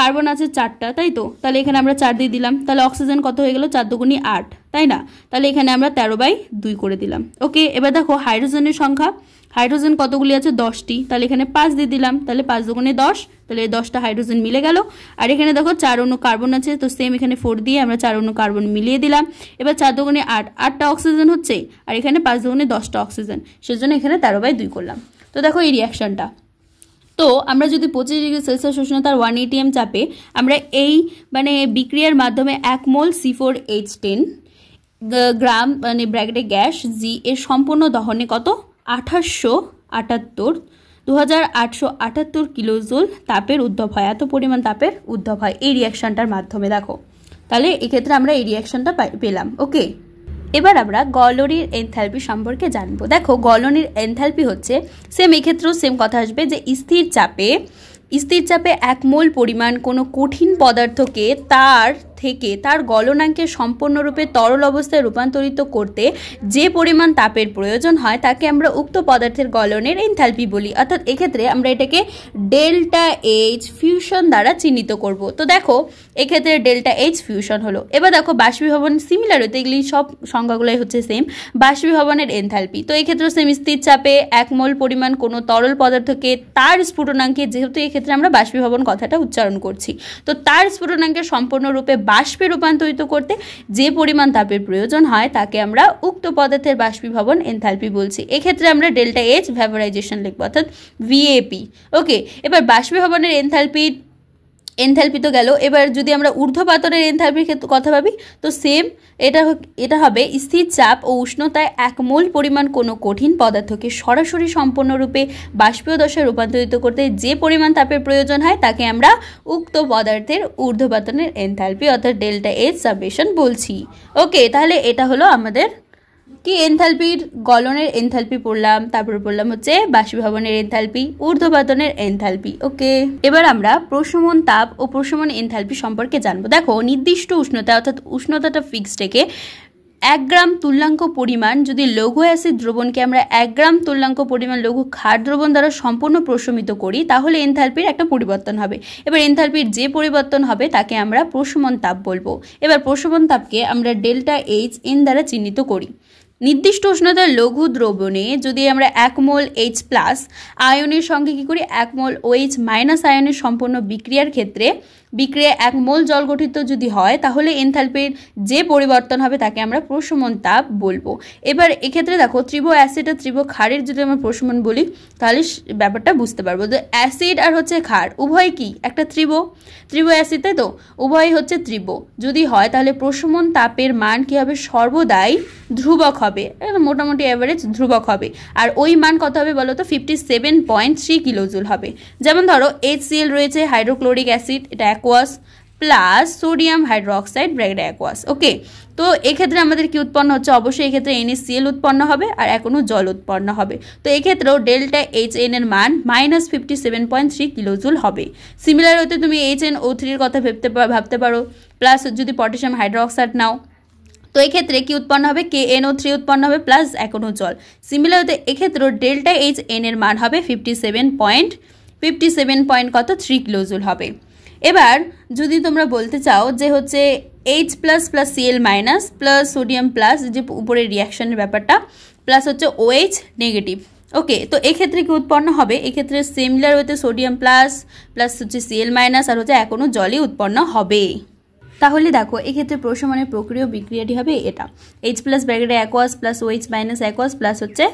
কার্বন আছে চারটা তাই তো তাহলে এখানে আমরা চার দিয়ে দিলাম তাহলে অক্সিজেন কত হয়ে গেল চার দুগুণি আট তাই না তাহলে এখানে আমরা তেরো বাই দুই করে দিলাম ওকে এবার দেখো হাইড্রোজেনের সংখ্যা হাইড্রোজেন কতগুলি আছে দশটি তাহলে এখানে পাঁচ দিয়ে দিলাম তাহলে পাঁচ দুগুণে দশ তাহলে দশটা হাইড্রোজেন মিলে গেল আর এখানে দেখো চার অন্য কার্বন আছে তো সেম এখানে ফোর দিয়ে আমরা চার অন্য কার্বন মিলিয়ে দিলাম এবার চার দুগুণে আট আটটা অক্সিজেন হচ্ছে আর এখানে পাঁচ দুগুণে দশটা অক্সিজেন সেজন্য এখানে তেরো বাই দুই করলাম তো দেখো এই রিয়াকশনটা তো আমরা যদি পঁচিশ ডিগ্রি সেলসিয়াস উষ্ণতার ওয়ান এটিএম চাপে আমরা এই মানে বিক্রিয়ার মাধ্যমে এক mole C four H ten gram মানে ব্র্যাকেটে গ্যাস জি এর সম্পূর্ণ দহনে কত আঠাশশো আটাত্তর দু জোল তাপের উদ্ভব হয় এত পরিমাণ তাপের উদ্ভব হয় এই রিয়াকশানটার মাধ্যমে দেখো তাহলে এক্ষেত্রে আমরা এই রিয়াকশানটা পেলাম ওকে এবার আমরা গলনির এনথ্যালপি সম্পর্কে জানবো দেখো গলনির এনথ্যালপি হচ্ছে সেম এক্ষেত্রেও সেম কথা আসবে যে স্থির চাপে স্থির চাপে এক মোল পরিমাণ কোনো কঠিন পদার্থকে তার থেকে তার গলনাঙ্কে সম্পূর্ণরূপে তরল অবস্থায় রূপান্তরিত করতে যে পরিমাণ তাপের প্রয়োজন হয় তাকে আমরা উক্ত পদার্থের গলনের এনথ্যালপি বলি অর্থাৎ এক্ষেত্রে আমরা এটাকে ডেল্টা এইচ ফিউশন দ্বারা চিহ্নিত করব তো দেখো এক্ষেত্রে ডেল্টা এইচ ফিউশন হলো এবার দেখো বাষ্পীভবন সিমিলার হতে এগুলি সব সংজ্ঞাগুলোই হচ্ছে সেম বাষ্পীভবনের এনথ্যালপি তো এক্ষেত্রে সেম স্থির চাপে মোল পরিমাণ কোনো তরল পদার্থকে তার স্ফুটনাঙ্কে যেহেতু এক্ষেত্রে আমরা বাষ্পীভবন কথাটা উচ্চারণ করছি তো তার স্ফুটনাঙ্কে সম্পূর্ণরূপে বাষ্পে রূপান্তরিত করতে যে পরিমাণ তাপের প্রয়োজন হয় তাকে আমরা উক্ত পদার্থের বাষ্পীভবন এনথালপি বলছি এক্ষেত্রে আমরা ডেল্টা এইচ ভ্যাভারাইজেশন লিখবো অর্থাৎ ভিএপি ওকে এবার বাষ্পীভবনের এনথালপি এনথ্যালপি তো গেল এবার যদি আমরা ঊর্ধ্বপাতনের এনথ্যালপির কথা ভাবি তো সেম এটা এটা হবে স্থির চাপ ও উষ্ণতায় এক মূল পরিমাণ কোনো কঠিন পদার্থকে সরাসরি সম্পূর্ণরূপে বাষ্পীয় দশায় রূপান্তরিত করতে যে পরিমাণ তাপের প্রয়োজন হয় তাকে আমরা উক্ত পদার্থের ঊর্ধ্বপাতনের এনথ্যালপি অর্থাৎ ডেল্টা এইচ সাবমেশন বলছি ওকে তাহলে এটা হলো আমাদের কি এনথালপির গলনের এনথালপি পড়লাম তারপর পড়লাম হচ্ছে বাষ্পীভবনের এনথালপি ঊর্ধ্বপাতনের এনথালপি ওকে এবার আমরা প্রশমন তাপ ও প্রশমন এনথালপি সম্পর্কে জানবো দেখো নির্দিষ্ট উষ্ণতা অর্থাৎ উষ্ণতাটা ফিক্সড রেখে এক গ্রাম তুল্যাঙ্ক পরিমাণ যদি লঘু অ্যাসিড দ্রবণকে আমরা এক গ্রাম তুল্যাঙ্ক পরিমাণ লঘু ক্ষার দ্রবণ দ্বারা সম্পূর্ণ প্রশমিত করি তাহলে এনথালপির একটা পরিবর্তন হবে এবার এনথালপির যে পরিবর্তন হবে তাকে আমরা প্রশমন তাপ বলবো এবার প্রশমন তাপকে আমরা ডেল্টা এইচ এন দ্বারা চিহ্নিত করি নির্দিষ্ট উষ্ণতার লঘু দ্রবণে যদি আমরা একমোল এইচ প্লাস আয়নের সঙ্গে কী করি একমোল ওএইচ মাইনাস আয়নের সম্পূর্ণ বিক্রিয়ার ক্ষেত্রে বিক্রিয়া এক মোল জল গঠিত যদি হয় তাহলে এনথালপির যে পরিবর্তন হবে তাকে আমরা প্রশমন তাপ বলবো এবার এক্ষেত্রে দেখো ত্রিব অ্যাসিড আর ত্রিব ক্ষারের যদি আমরা প্রশমন বলি তাহলে ব্যাপারটা বুঝতে পারবো তো অ্যাসিড আর হচ্ছে ক্ষার উভয় কি একটা ত্রিব ত্রিব অ্যাসিড তাই তো উভয় হচ্ছে ত্রিব যদি হয় তাহলে প্রশমন তাপের মান কি হবে সর্বদাই ধ্রুবক হবে মোটামুটি অ্যাভারেজ ধ্রুবক হবে আর ওই মান কত হবে বলো তো fifty seven point three kilojoule হবে যেমন ধরো এইচ রয়েছে হাইড্রোক্লোরিক অ্যাসিড এটা aqueous plus sodium hydroxide bracket aqueous okay তো এক্ষেত্রে আমাদের কি উৎপন্ন হচ্ছে অবশ্যই এক্ষেত্রে এনএসিএল উৎপন্ন হবে আর এখনও জল উৎপন্ন হবে তো এক্ষেত্রেও ডেল্টা এইচ এন এর মান minus fifty seven point three kilojoule হবে সিমিলার হতে তুমি এইচ এন ও থ্রির কথা ভাবতে ভাবতে পারো প্লাস যদি পটাশিয়াম হাইড্রোক্সাইড নাও তো এক্ষেত্রে কি উৎপন্ন হবে কে এনও থ্রি উৎপন্ন হবে প্লাস এখনও জল সিমিলার হতে এক্ষেত্রেও ডেল্টা এইচ এর মান হবে fifty seven point fifty seven point কত থ্রি কিলোজুল হবে এবার যদি তোমরা বলতে চাও যে হচ্ছে H plus plus Cl minus plus sodium plus যে উপরে রিয়াকশনের ব্যাপারটা প্লাস হচ্ছে ওএইচ নেগেটিভ ওকে তো এক্ষেত্রে কি উৎপন্ন হবে এক্ষেত্রে সিমিলার হচ্ছে সোডিয়াম প্লাস প্লাস হচ্ছে সিএল মাইনাস আর হচ্ছে এখনও জলই উৎপন্ন হবে তাহলে দেখো এক্ষেত্রে প্রশমনের প্রক্রিয় বিক্রিয়াটি হবে এটা এইচ প্লাস ব্যাগেটে aqueous plus OH minus aqueous plus হচ্ছে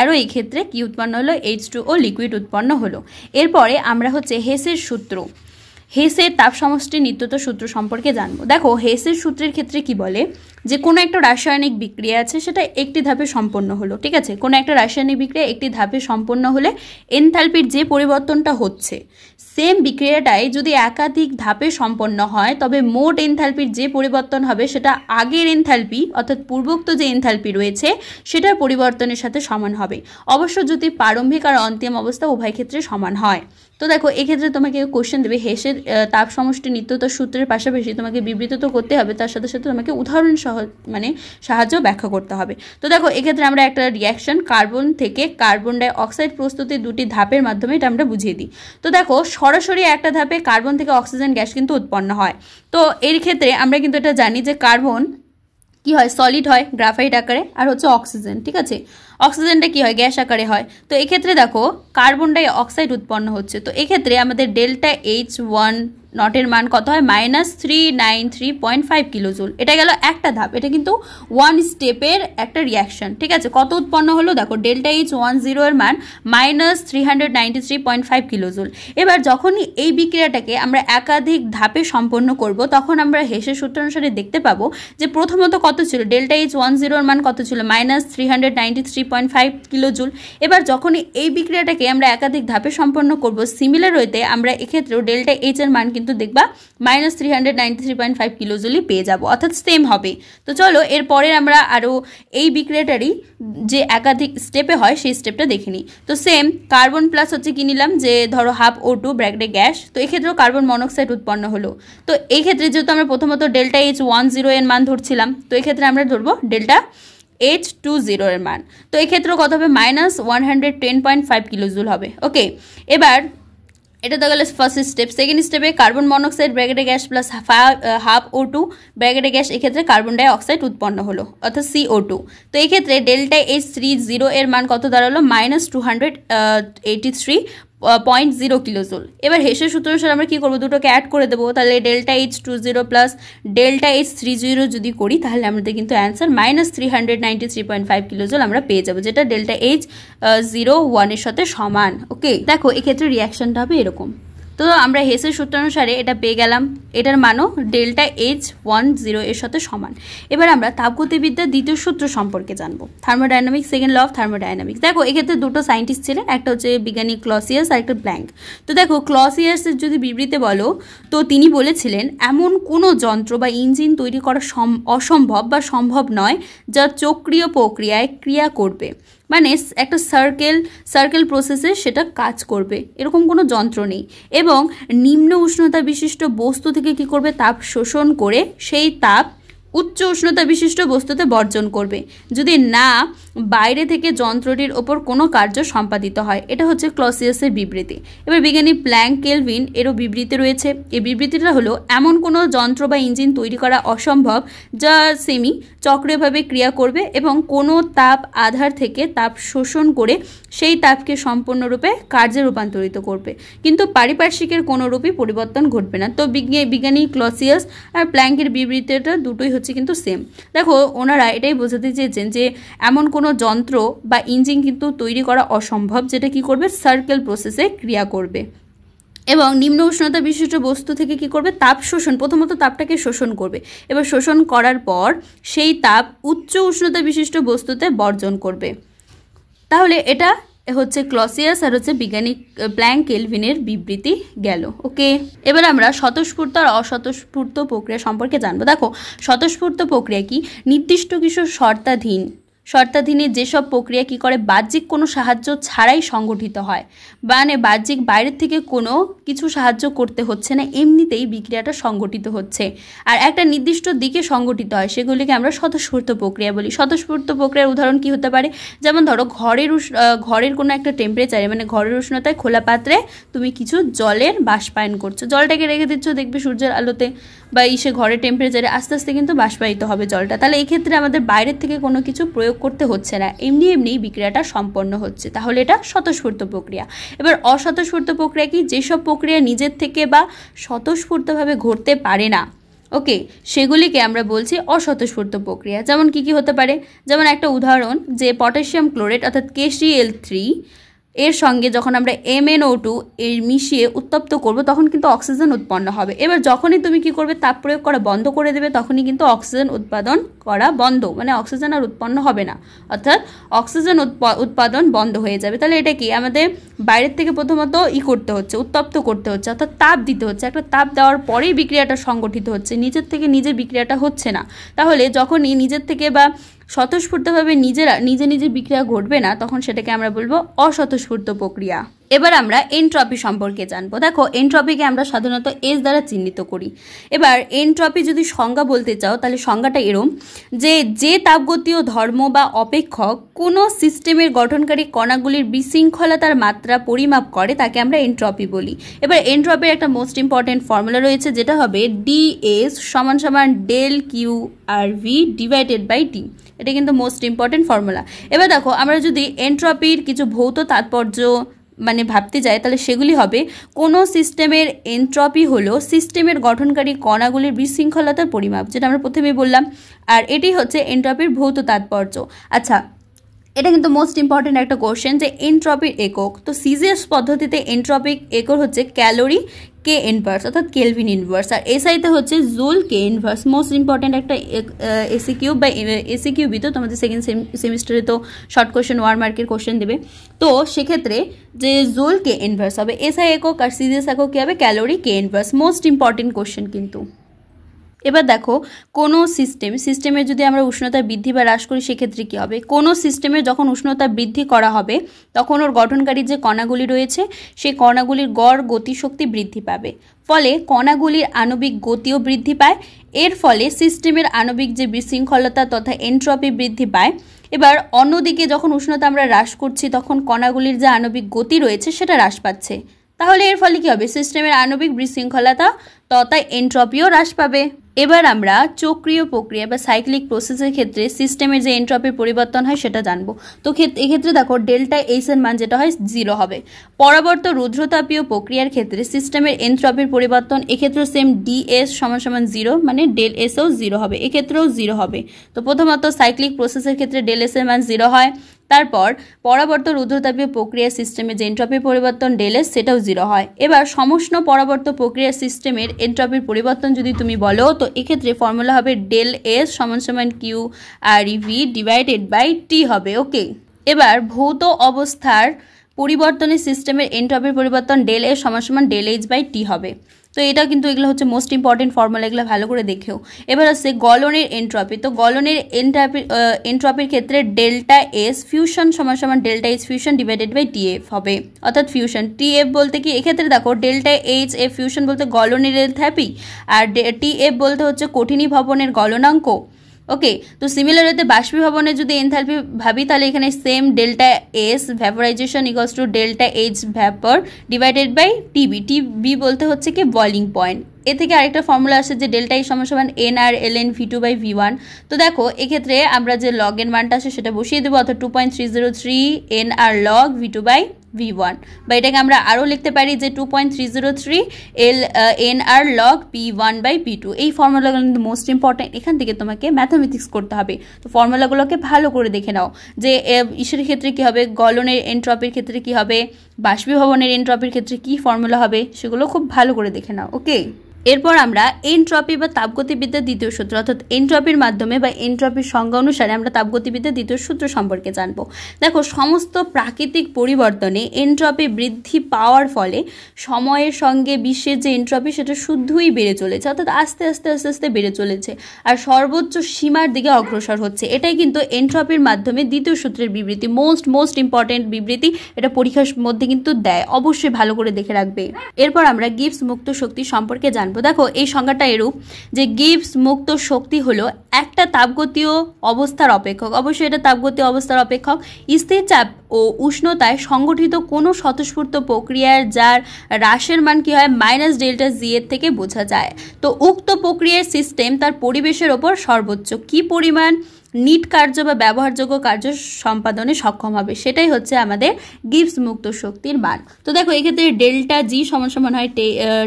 আরও এই ক্ষেত্রে কি উৎপন্ন হলো এইচ টু ও লিকুইড উৎপন্ন হলো এরপরে আমরা হচ্ছে হেসের সূত্র হেসের তাপ সমষ্টির নিত্যত সূত্র সম্পর্কে জানবো দেখো হেসের সূত্রের ক্ষেত্রে কি বলে যে কোনো একটা রাসায়নিক বিক্রিয়া আছে সেটা একটি ধাপে সম্পন্ন হলো ঠিক আছে কোনো একটা রাসায়নিক বিক্রিয়া একটি ধাপে সম্পন্ন হলে এনথালপির যে পরিবর্তনটা হচ্ছে সেম বিক্রিয়াটাই যদি একাধিক ধাপে সম্পন্ন হয় তবে মোট এনথালপির যে পরিবর্তন হবে সেটা আগের এনথালপি অর্থাৎ পূর্বোক্ত যে এনথালপি রয়েছে সেটার পরিবর্তনের সাথে সমান হবে অবশ্য যদি প্রারম্ভিক আর অন্তিম অবস্থা উভয় ক্ষেত্রে সমান হয় তো দেখো এক্ষেত্রে তোমাকে কোশ্চেন দেবে হেসের তাপ সমষ্টি নিত্যতা সূত্রের পাশাপাশি তোমাকে বিবৃত তো করতে হবে তার সাথে সাথে তোমাকে উদাহরণ সহ মানে সাহায্য ব্যাখ্যা করতে হবে তো দেখো এক্ষেত্রে আমরা একটা রিয়াকশন কার্বন থেকে কার্বন ডাই অক্সাইড প্রস্তুতি দুটি ধাপের মাধ্যমে এটা আমরা বুঝিয়ে দিই তো দেখো সরাসরি একটা ধাপে কার্বন থেকে অক্সিজেন গ্যাস কিন্তু উৎপন্ন হয় তো এর ক্ষেত্রে আমরা কিন্তু এটা জানি যে কার্বন কি হয় সলিড হয় গ্রাফাইট আকারে আর হচ্ছে অক্সিজেন ঠিক আছে অক্সিজেনটা কি হয় গ্যাস আকারে হয় তো এক্ষেত্রে দেখো কার্বন ডাই অক্সাইড উৎপন্ন হচ্ছে তো এক্ষেত্রে আমাদের ডেল্টা এইচ ওয়ান নটের মান কত হয় minus three nine three point five kilojoule এটা গেল একটা ধাপ এটা কিন্তু ওয়ান স্টেপের একটা রিয়াকশন ঠিক আছে কত উৎপন্ন হলো দেখো ডেল্টা এইচ ওয়ান জিরোর মান minus three hundred ninety three point five kilojoule এবার যখনই এই বিক্রিয়াটাকে আমরা একাধিক ধাপে সম্পন্ন করব তখন আমরা হেসে সূত্র অনুসারে দেখতে পাবো যে প্রথমত কত ছিল ডেল্টা এইচ ওয়ান জিরোর মান কত ছিল minus three hundred ninety three point five kilojoule এবার যখনই এই বিক্রিয়াটাকে আমরা একাধিক ধাপে সম্পন্ন করব সিমিলার ওয়েতে আমরা এক্ষেত্রেও ডেল্টা এইচ এর মান কিন্তু দেখবা minus three hundred three point five পেয়ে যাবো অর্থাৎ সেম হবে তো চলো এরপরে আমরা আরও এই বিক্রেটারই যে একাধিক স্টেপে হয় সেই স্টেপটা দেখে নিই তো সেম কার্বন প্লাস হচ্ছে কি নিলাম যে ধরো হাফ ও টু ব্র্যাকডে গ্যাস তো এক্ষেত্রেও কার্বন মনোক্সাইড উৎপন্ন হলো তো এই ক্ষেত্রে যেহেতু আমরা প্রথমত ডেল্টা এইচ ওয়ান জিরো এর মান ধরছিলাম তো এক্ষেত্রে আমরা ধরবো ডেল্টা এইচ টু জিরো এর মান তো এক্ষেত্রেও কত হবে minus one hundred ten point five kilojoule হবে ওকে এবার এটা তো গেলে ফার্স্ট স্টেপ সেকেন্ড স্টেপে কার্বন মনোক্সাইড ব্র্যাকেটে gas plus half O two ব্র্যাকেটে গ্যাস এক্ষেত্রে কার্বন ডাইঅক্সাইড উৎপন্ন হলো অর্থাৎ সি ও টু তো এক্ষেত্রে ডেল্টা এইচ থ্রি জিরো এর মান কত দাঁড়ালো minus two hundred eighty three point zero kilojoule এবার হেসের সূত্র অনুসারে আমরা কী করবো দুটোকে অ্যাড করে দেবো তাহলে delta H two zero plus delta H three zero যদি করি তাহলে আমাদের কিন্তু answer minus three hundred ninety three point five kilojoule আমরা পেয়ে যাবো যেটা ডেল্টা এইচ জিরো ওয়ানের সাথে সমান ওকে দেখো এক্ষেত্রে রিয়াকশানটা হবে এরকম তো আমরা হেসের সূত্রানুসারে এটা পেয়ে গেলাম এটার মানও ডেল্টা এইচ ওয়ান জিরো এর সাথে সমান এবার আমরা তাপগতিবিদ্যার দ্বিতীয় সূত্র সম্পর্কে জানবো thermodynamics second law of thermodynamics দেখো এক্ষেত্রে দুটো সায়েন্টিস্ট ছিলেন একটা হচ্ছে বিজ্ঞানী ক্লসিয়াস আর একটা ব্ল্যাঙ্ক তো দেখো ক্লসিয়াসের যদি বিবৃতি বলো তো তিনি বলেছিলেন এমন কোনো যন্ত্র বা ইঞ্জিন তৈরি করা অসম্ভব বা সম্ভব নয় যা চক্রীয় প্রক্রিয়ায় ক্রিয়া করবে মানে একটা সার্কেল সার্কেল প্রসেসে সেটা কাজ করবে এরকম কোনো যন্ত্র নেই এবং নিম্ন উষ্ণতা বিশিষ্ট বস্তু থেকে কি করবে তাপ শোষণ করে সেই তাপ উচ্চ উষ্ণতা বিশিষ্ট বস্তুতে বর্জন করবে যদি না বাইরে থেকে যন্ত্রটির ওপর কোনো কার্য সম্পাদিত হয় এটা হচ্ছে ক্লসিয়াসের বিবৃতি এবার বিজ্ঞানী প্ল্যাঙ্ক কেলভিন এরও বিবৃতি রয়েছে এই বিবৃতিটা হলো এমন কোনো যন্ত্র বা ইঞ্জিন তৈরি করা অসম্ভব যা সেমি চক্রীয়ভাবে ক্রিয়া করবে এবং কোনো তাপ আধার থেকে তাপ শোষণ করে সেই তাপকে সম্পূর্ণরূপে কার্যে রূপান্তরিত করবে কিন্তু পারিপার্শ্বিকের কোনোরূপই পরিবর্তন ঘটবে না তো বিজ্ঞানী ক্লসিয়াস আর প্ল্যাঙ্কের বিবৃতিটা দুটোই হচ্ছে কিন্তু সেম দেখো ওনারা এটাই বোঝাতে চেয়েছেন যে এমন কোনো যন্ত্র বা ইঞ্জিন কিন্তু তৈরি করা অসম্ভব যেটা কি করবে সার্কেল প্রসেসে ক্রিয়া করবে এবং নিম্ন উষ্ণতা বিশিষ্ট বস্তু থেকে কি করবে তাপ শোষণ প্রথমত তাপটাকে শোষণ করবে এবার শোষণ করার পর সেই তাপ উচ্চ উষ্ণতা বিশিষ্ট বস্তুতে বর্জন করবে তাহলে এটা হচ্ছে ক্লসিয়াস আর হচ্ছে বিজ্ঞানী প্ল্যাঙ্ক কেলভিনের বিবৃতি গেল ওকে এবার আমরা স্বতঃস্ফূর্ত আর অস্বতঃস্ফূর্ত প্রক্রিয়া সম্পর্কে জানবো দেখো স্বতঃস্ফূর্ত প্রক্রিয়া কি নির্দিষ্ট কিছু শর্তাধীন শর্তাধীনে যেসব প্রক্রিয়া কি করে বাহ্যিক কোনো সাহায্য ছাড়াই সংগঠিত হয় মানে বাহ্যিক বাইরের থেকে কোনো কিছু সাহায্য করতে হচ্ছে না এমনিতেই বিক্রিয়াটা সংগঠিত হচ্ছে আর একটা নির্দিষ্ট দিকে সংগঠিত হয় সেগুলিকে আমরা স্বতঃস্ফূর্ত প্রক্রিয়া বলি স্বতঃস্ফূর্ত প্রক্রিয়ার উদাহরণ কি হতে পারে যেমন ধরো ঘরের ঘরের কোনো একটা টেম্পারেচারে মানে ঘরের উষ্ণতায় খোলা পাত্রে তুমি কিছু জলের বাষ্পায়ন করছো জলটাকে রেখে দিচ্ছ দেখবে সূর্যের আলোতে বা ইসে ঘরের টেম্পারেচারে আস্তে আস্তে কিন্তু বাষ্পায়িত হবে জলটা তাহলে এক্ষেত্রে আমাদের বাইরের থেকে কোনো কিছু প্রয়োগ করতে হচ্ছে না এমনি এমনি বিক্রিয়াটা সম্পন্ন হচ্ছে তাহলে এটা স্বতঃস্ফূর্ত প্রক্রিয়া এবার অস্বতঃস্ফূর্ত প্রক্রিয়া কি যেসব প্রক্রিয়া নিজের থেকে বা স্বতঃস্ফূর্তভাবে ঘটতে পারে না ওকে সেগুলিকে আমরা বলছি অস্বতঃস্ফূর্ত প্রক্রিয়া যেমন কি কি হতে পারে যেমন একটা উদাহরণ যে পটাশিয়াম ক্লোরেট অর্থাৎ কেসিএল থ্রি এর সঙ্গে যখন আমরা এমএনও টু এর মিশিয়ে উত্তপ্ত করব তখন কিন্তু অক্সিজেন উৎপন্ন হবে এবার যখনই তুমি কি করবে তাপ প্রয়োগ করা বন্ধ করে দেবে তখনই কিন্তু অক্সিজেন উৎপাদন করা বন্ধ মানে অক্সিজেন আর উৎপন্ন হবে না অর্থাৎ অক্সিজেন উৎপাদন বন্ধ হয়ে যাবে তাহলে এটা কি আমাদের বাইরের থেকে প্রথমত ই করতে হচ্ছে উত্তপ্ত করতে হচ্ছে অর্থাৎ তাপ দিতে হচ্ছে একটা তাপ দেওয়ার পরেই বিক্রিয়াটা সংগঠিত হচ্ছে নিজের থেকে নিজে বিক্রিয়াটা হচ্ছে না তাহলে যখনই নিজের থেকে বা স্বতঃস্ফূর্তভাবে নিজেরা নিজে নিজে বিক্রিয়া ঘটবে না তখন সেটাকে আমরা বলবো অস্বতঃস্ফূর্ত প্রক্রিয়া এবার আমরা এনট্রপি সম্পর্কে জানবো দেখো এনট্রপিকে আমরা সাধারণত এস দ্বারা চিহ্নিত করি এবার এনট্রপি যদি সংজ্ঞা বলতে চাও তাহলে সংজ্ঞাটা এরম যে যে তাপগতীয় ধর্ম বা অপেক্ষক কোনো সিস্টেমের গঠনকারী কণাগুলির বিশৃঙ্খলতার মাত্রা পরিমাপ করে তাকে আমরা এনট্রপি বলি এবার এনট্রপির একটা মোস্ট ইম্পর্টেন্ট ফর্মুলা রয়েছে যেটা হবে ডিএস সমান সমান del Q R V divided by D এটা কিন্তু মোস্ট ইম্পর্টেন্ট ফর্মুলা এবার দেখো আমরা যদি এনট্রপির কিছু ভৌত তাৎপর্য মানে ভাবতে যায় তাহলে সেগুলি হবে কোনো সিস্টেমের এনট্রপি হলো সিস্টেমের গঠনকারী কণাগুলির বিশৃঙ্খলতার পরিমাপ যেটা আমরা প্রথমে বললাম আর এটি হচ্ছে এনট্রপির ভৌত তাৎপর্য আচ্ছা এটা কিন্তু মোস্ট ইম্পর্টেন্ট একটা কোশ্চেন যে এনট্রপির একক তো সিজিএস পদ্ধতিতে এনট্রপিক একক হচ্ছে ক্যালোরি কে ইনভার্স অর্থাৎ কেলভিন ইনভার্স আর এসআইতে হচ্ছে joule K inverse most important একটা এসি কিউব বা এসি কিউবই তো তোমাদের সেকেন্ড সেমিস্টারে তো শর্ট কোশ্চেন ওয়ার মার্কের কোশ্চেন দেবে তো সেক্ষেত্রে যে জুল কে ইনভার্স হবে এসআই একক আর সিজিএস একক কী হবে calorie K inverse most important question কিন্তু এবার দেখো কোনো সিস্টেম সিস্টেমের যদি আমরা উষ্ণতা বৃদ্ধি বা হ্রাস করি সেক্ষেত্রে কী হবে কোনো সিস্টেমে যখন উষ্ণতা বৃদ্ধি করা হবে তখন ওর গঠনকারী যে কণাগুলি রয়েছে সেই কণাগুলির গড় গতিশক্তি বৃদ্ধি পাবে ফলে কণাগুলির আণবিক গতিও বৃদ্ধি পায় এর ফলে সিস্টেমের আণবিক যে বিশৃঙ্খলতা তথা এন্ট্রপি বৃদ্ধি পায় এবার অন্যদিকে যখন উষ্ণতা আমরা হ্রাস করছি তখন কণাগুলির যে আণবিক গতি রয়েছে সেটা হ্রাস পাচ্ছে তাহলে এর ফলে কী হবে সিস্টেমের আণবিক বিশৃঙ্খলতা তথা এন্ট্রপিও হ্রাস পাবে এবার আমরা চক্রীয় প্রক্রিয়া বা সাইক্লিক প্রসেসের ক্ষেত্রে সিস্টেমের যে এন্ট্রপির পরিবর্তন হয় সেটা জানবো তো এক্ষেত্রে দেখো ডেল্টা এইসের মান যেটা হয় জিরো হবে পরাবর্ত রুদ্রতাপীয় প্রক্রিয়ার ক্ষেত্রে সিস্টেমের এন্ট্রপির পরিবর্তন এক্ষেত্রেও সেম ডিএস সমান সমান জিরো মানে ডেল এসও জিরো হবে এক্ষেত্রেও জিরো হবে তো প্রথমত সাইক্লিক প্রসেসের ক্ষেত্রে ডেল এসের মান জিরো হয় তারপর পরাবর্ত রুদ্রতাপীয় প্রক্রিয়া সিস্টেমে যে এন্ট্রপির পরিবর্তন ডেলে সেটাও জিরো হয় এবার সমষ্ণ পরাবর্ত প্রক্রিয়া সিস্টেমের এন্ট্রপির পরিবর্তন যদি তুমি বলো তো এক্ষেত্রে ফর্মুলা হবে ডেল এস সমান সমান Q R EV divided by T হবে ওকে এবার ভৌত অবস্থার পরিবর্তনের সিস্টেমের এন্ট্রপির পরিবর্তন ডেল এ সমান সমান ডেল এইচ বাই টি হবে তো এটা কিন্তু এগুলো হচ্ছে মোস্ট ইম্পর্টেন্ট ফর্মুলা এগুলো ভালো করে দেখেও এবার আসছে গলনের এনট্রপি তো গলনের এনট্রপির এনট্রপির ক্ষেত্রে ডেল্টা এস ফিউশন সমান সমান delta S fusion divided by TF হবে অর্থাৎ ফিউশন টিএফ বলতে কি এক্ষেত্রে দেখো ডেল্টা এইচ এফ ফিউশন বলতে গলনের এল থ্যাপি আর টিএফ বলতে হচ্ছে কঠিনী ভবনের গলনাঙ্ক ওকে তো সিমিলার ওয়েতে বাষ্পীভবনে যদি এনথালপি ভাবি তাহলে এখানে same delta S vaporization equals to delta H vapour divided by TB TB বলতে হচ্ছে কি বয়লিং পয়েন্ট এ থেকে আরেকটা ফর্মুলা আসে যে ডেল্টা ই e সমান N R L N V two by V one তো দেখো এক্ষেত্রে আমরা যে লগ এন মানটা আসে সেটা বসিয়ে দেবো অর্থাৎ two point three zero three N R log V two by V one বা এটাকে আমরা আরও লিখতে পারি যে two point three zero three L N R log P one by P two এই ফর্মুলাগুলো কিন্তু মোস্ট ইম্পর্ট্যান্ট এখান থেকে তোমাকে ম্যাথামেটিক্স করতে হবে তো ফর্মুলাগুলোকে ভালো করে দেখে নাও যে ইসের ক্ষেত্রে কী হবে গলনের এন্ট্রপির ক্ষেত্রে কী হবে বাষ্পীভবনের এন্ট্রপির ক্ষেত্রে কি ফর্মুলা হবে সেগুলো খুব ভালো করে দেখে নাও ওকে এরপর আমরা এনট্রপি বা তাপগতিবিদ্যার দ্বিতীয় সূত্র অর্থাৎ এনট্রপির মাধ্যমে বা এনট্রপির সংজ্ঞা অনুসারে আমরা তাপগতিবিদ্যার দ্বিতীয় সূত্র সম্পর্কে জানব দেখো সমস্ত প্রাকৃতিক পরিবর্তনে এনট্রপি বৃদ্ধি পাওয়ার ফলে সময়ের সঙ্গে বিশ্বের যে এনট্রপি সেটা শুদ্ধই বেড়ে চলেছে অর্থাৎ আস্তে আস্তে আস্তে আস্তে বেড়ে চলেছে আর সর্বোচ্চ সীমার দিকে অগ্রসর হচ্ছে এটাই কিন্তু এনট্রপির মাধ্যমে দ্বিতীয় সূত্রের বিবৃতি মোস্ট মোস্ট ইম্পর্টেন্ট বিবৃতি এটা পরীক্ষার মধ্যে কিন্তু দেয় অবশ্যই ভালো করে দেখে রাখবে এরপর আমরা গিফটস মুক্ত শক্তি সম্পর্কে জানব জানবো দেখো এই সংজ্ঞাটা এরূপ যে গিভস মুক্ত শক্তি হলো একটা তাপগতীয় অবস্থার অপেক্ষক অবশ্যই এটা তাপগতীয় অবস্থার অপেক্ষক স্থির চাপ ও উষ্ণতায় সংগঠিত কোনো স্বতঃস্ফূর্ত প্রক্রিয়ার যার হ্রাসের মান কী হয় মাইনাস ডেল্টা জি এর থেকে বোঝা যায় তো উক্ত প্রক্রিয়ার সিস্টেম তার পরিবেশের ওপর সর্বোচ্চ কি পরিমাণ নিট কার্য বা ব্যবহারযোগ্য কার্য সম্পাদনে সক্ষম হবে সেটাই হচ্ছে আমাদের গিফস মুক্ত শক্তির মান তো দেখো এক্ষেত্রে ডেল্টা জি সমান সমান হয়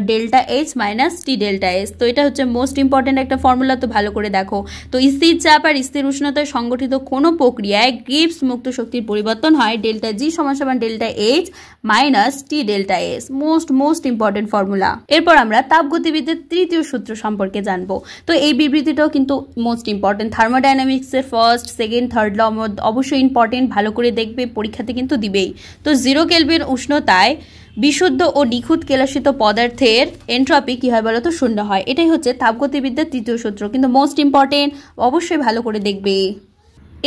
delta H minus T delta S তো এটা হচ্ছে মোস্ট ইম্পর্ট্যান্ট একটা ফর্মুলা তো ভালো করে দেখো তো স্থির চাপ আর স্থির উষ্ণতায় সংগঠিত কোনো প্রক্রিয়ায় গিফস মুক্ত শক্তির পরিবর্তন হয় ডেল্টা জি সমান সমান delta H minus T delta S most most important formula এরপর আমরা তাপগতিবিদ্যার তৃতীয় সূত্র সম্পর্কে জানবো তো এই বিবৃতিটাও কিন্তু মোস্ট ইম্পর্টেন্ট থার্মোডাইনামিক্স এর ফার্স্ট সেকেন্ড থার্ড ল অবশ্যই ইম্পর্টেন্ট ভালো করে দেখবে পরীক্ষাতে কিন্তু দিবেই তো জিরো কেলভিন উষ্ণতায় বিশুদ্ধ ও নিখুঁত কেলাসিত পদার্থের এন্ট্রপি কী হয় বলতো শূন্য হয় এটাই হচ্ছে তাপগতিবিদ্যার তৃতীয় সূত্র কিন্তু মোস্ট ইম্পর্টেন্ট অবশ্যই ভালো করে দেখবে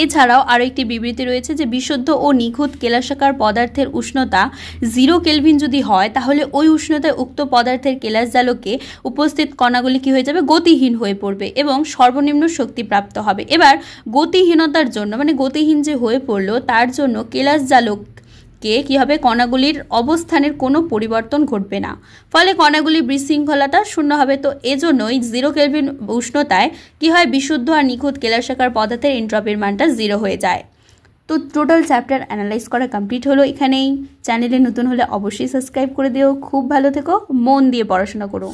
এছাড়াও আরও একটি বিবৃতি রয়েছে যে বিশুদ্ধ ও নিখুঁত কেলাসাকার পদার্থের উষ্ণতা জিরো কেলভিন যদি হয় তাহলে ওই উষ্ণতায় উক্ত পদার্থের কেলাস জালকে উপস্থিত কণাগুলি কি হয়ে যাবে গতিহীন হয়ে পড়বে এবং সর্বনিম্ন শক্তি প্রাপ্ত হবে এবার গতিহীনতার জন্য মানে গতিহীন যে হয়ে পড়লো তার জন্য কেলাস জালক গিয়ে কীভাবে কণাগুলির অবস্থানের কোনো পরিবর্তন ঘটবে না ফলে কণাগুলির বিশৃঙ্খলাটা শূন্য হবে তো এজন্যই জিরো কেলভিন উষ্ণতায় কী হয় বিশুদ্ধ আর নিখুঁত কেলাশাখার পদার্থের এন্ট্রপির মানটা জিরো হয়ে যায় তো টোটাল চ্যাপ্টার অ্যানালাইজ করা কমপ্লিট হলো এখানেই চ্যানেলে নতুন হলে অবশ্যই সাবস্ক্রাইব করে দিও খুব ভালো থেকো মন দিয়ে পড়াশোনা করো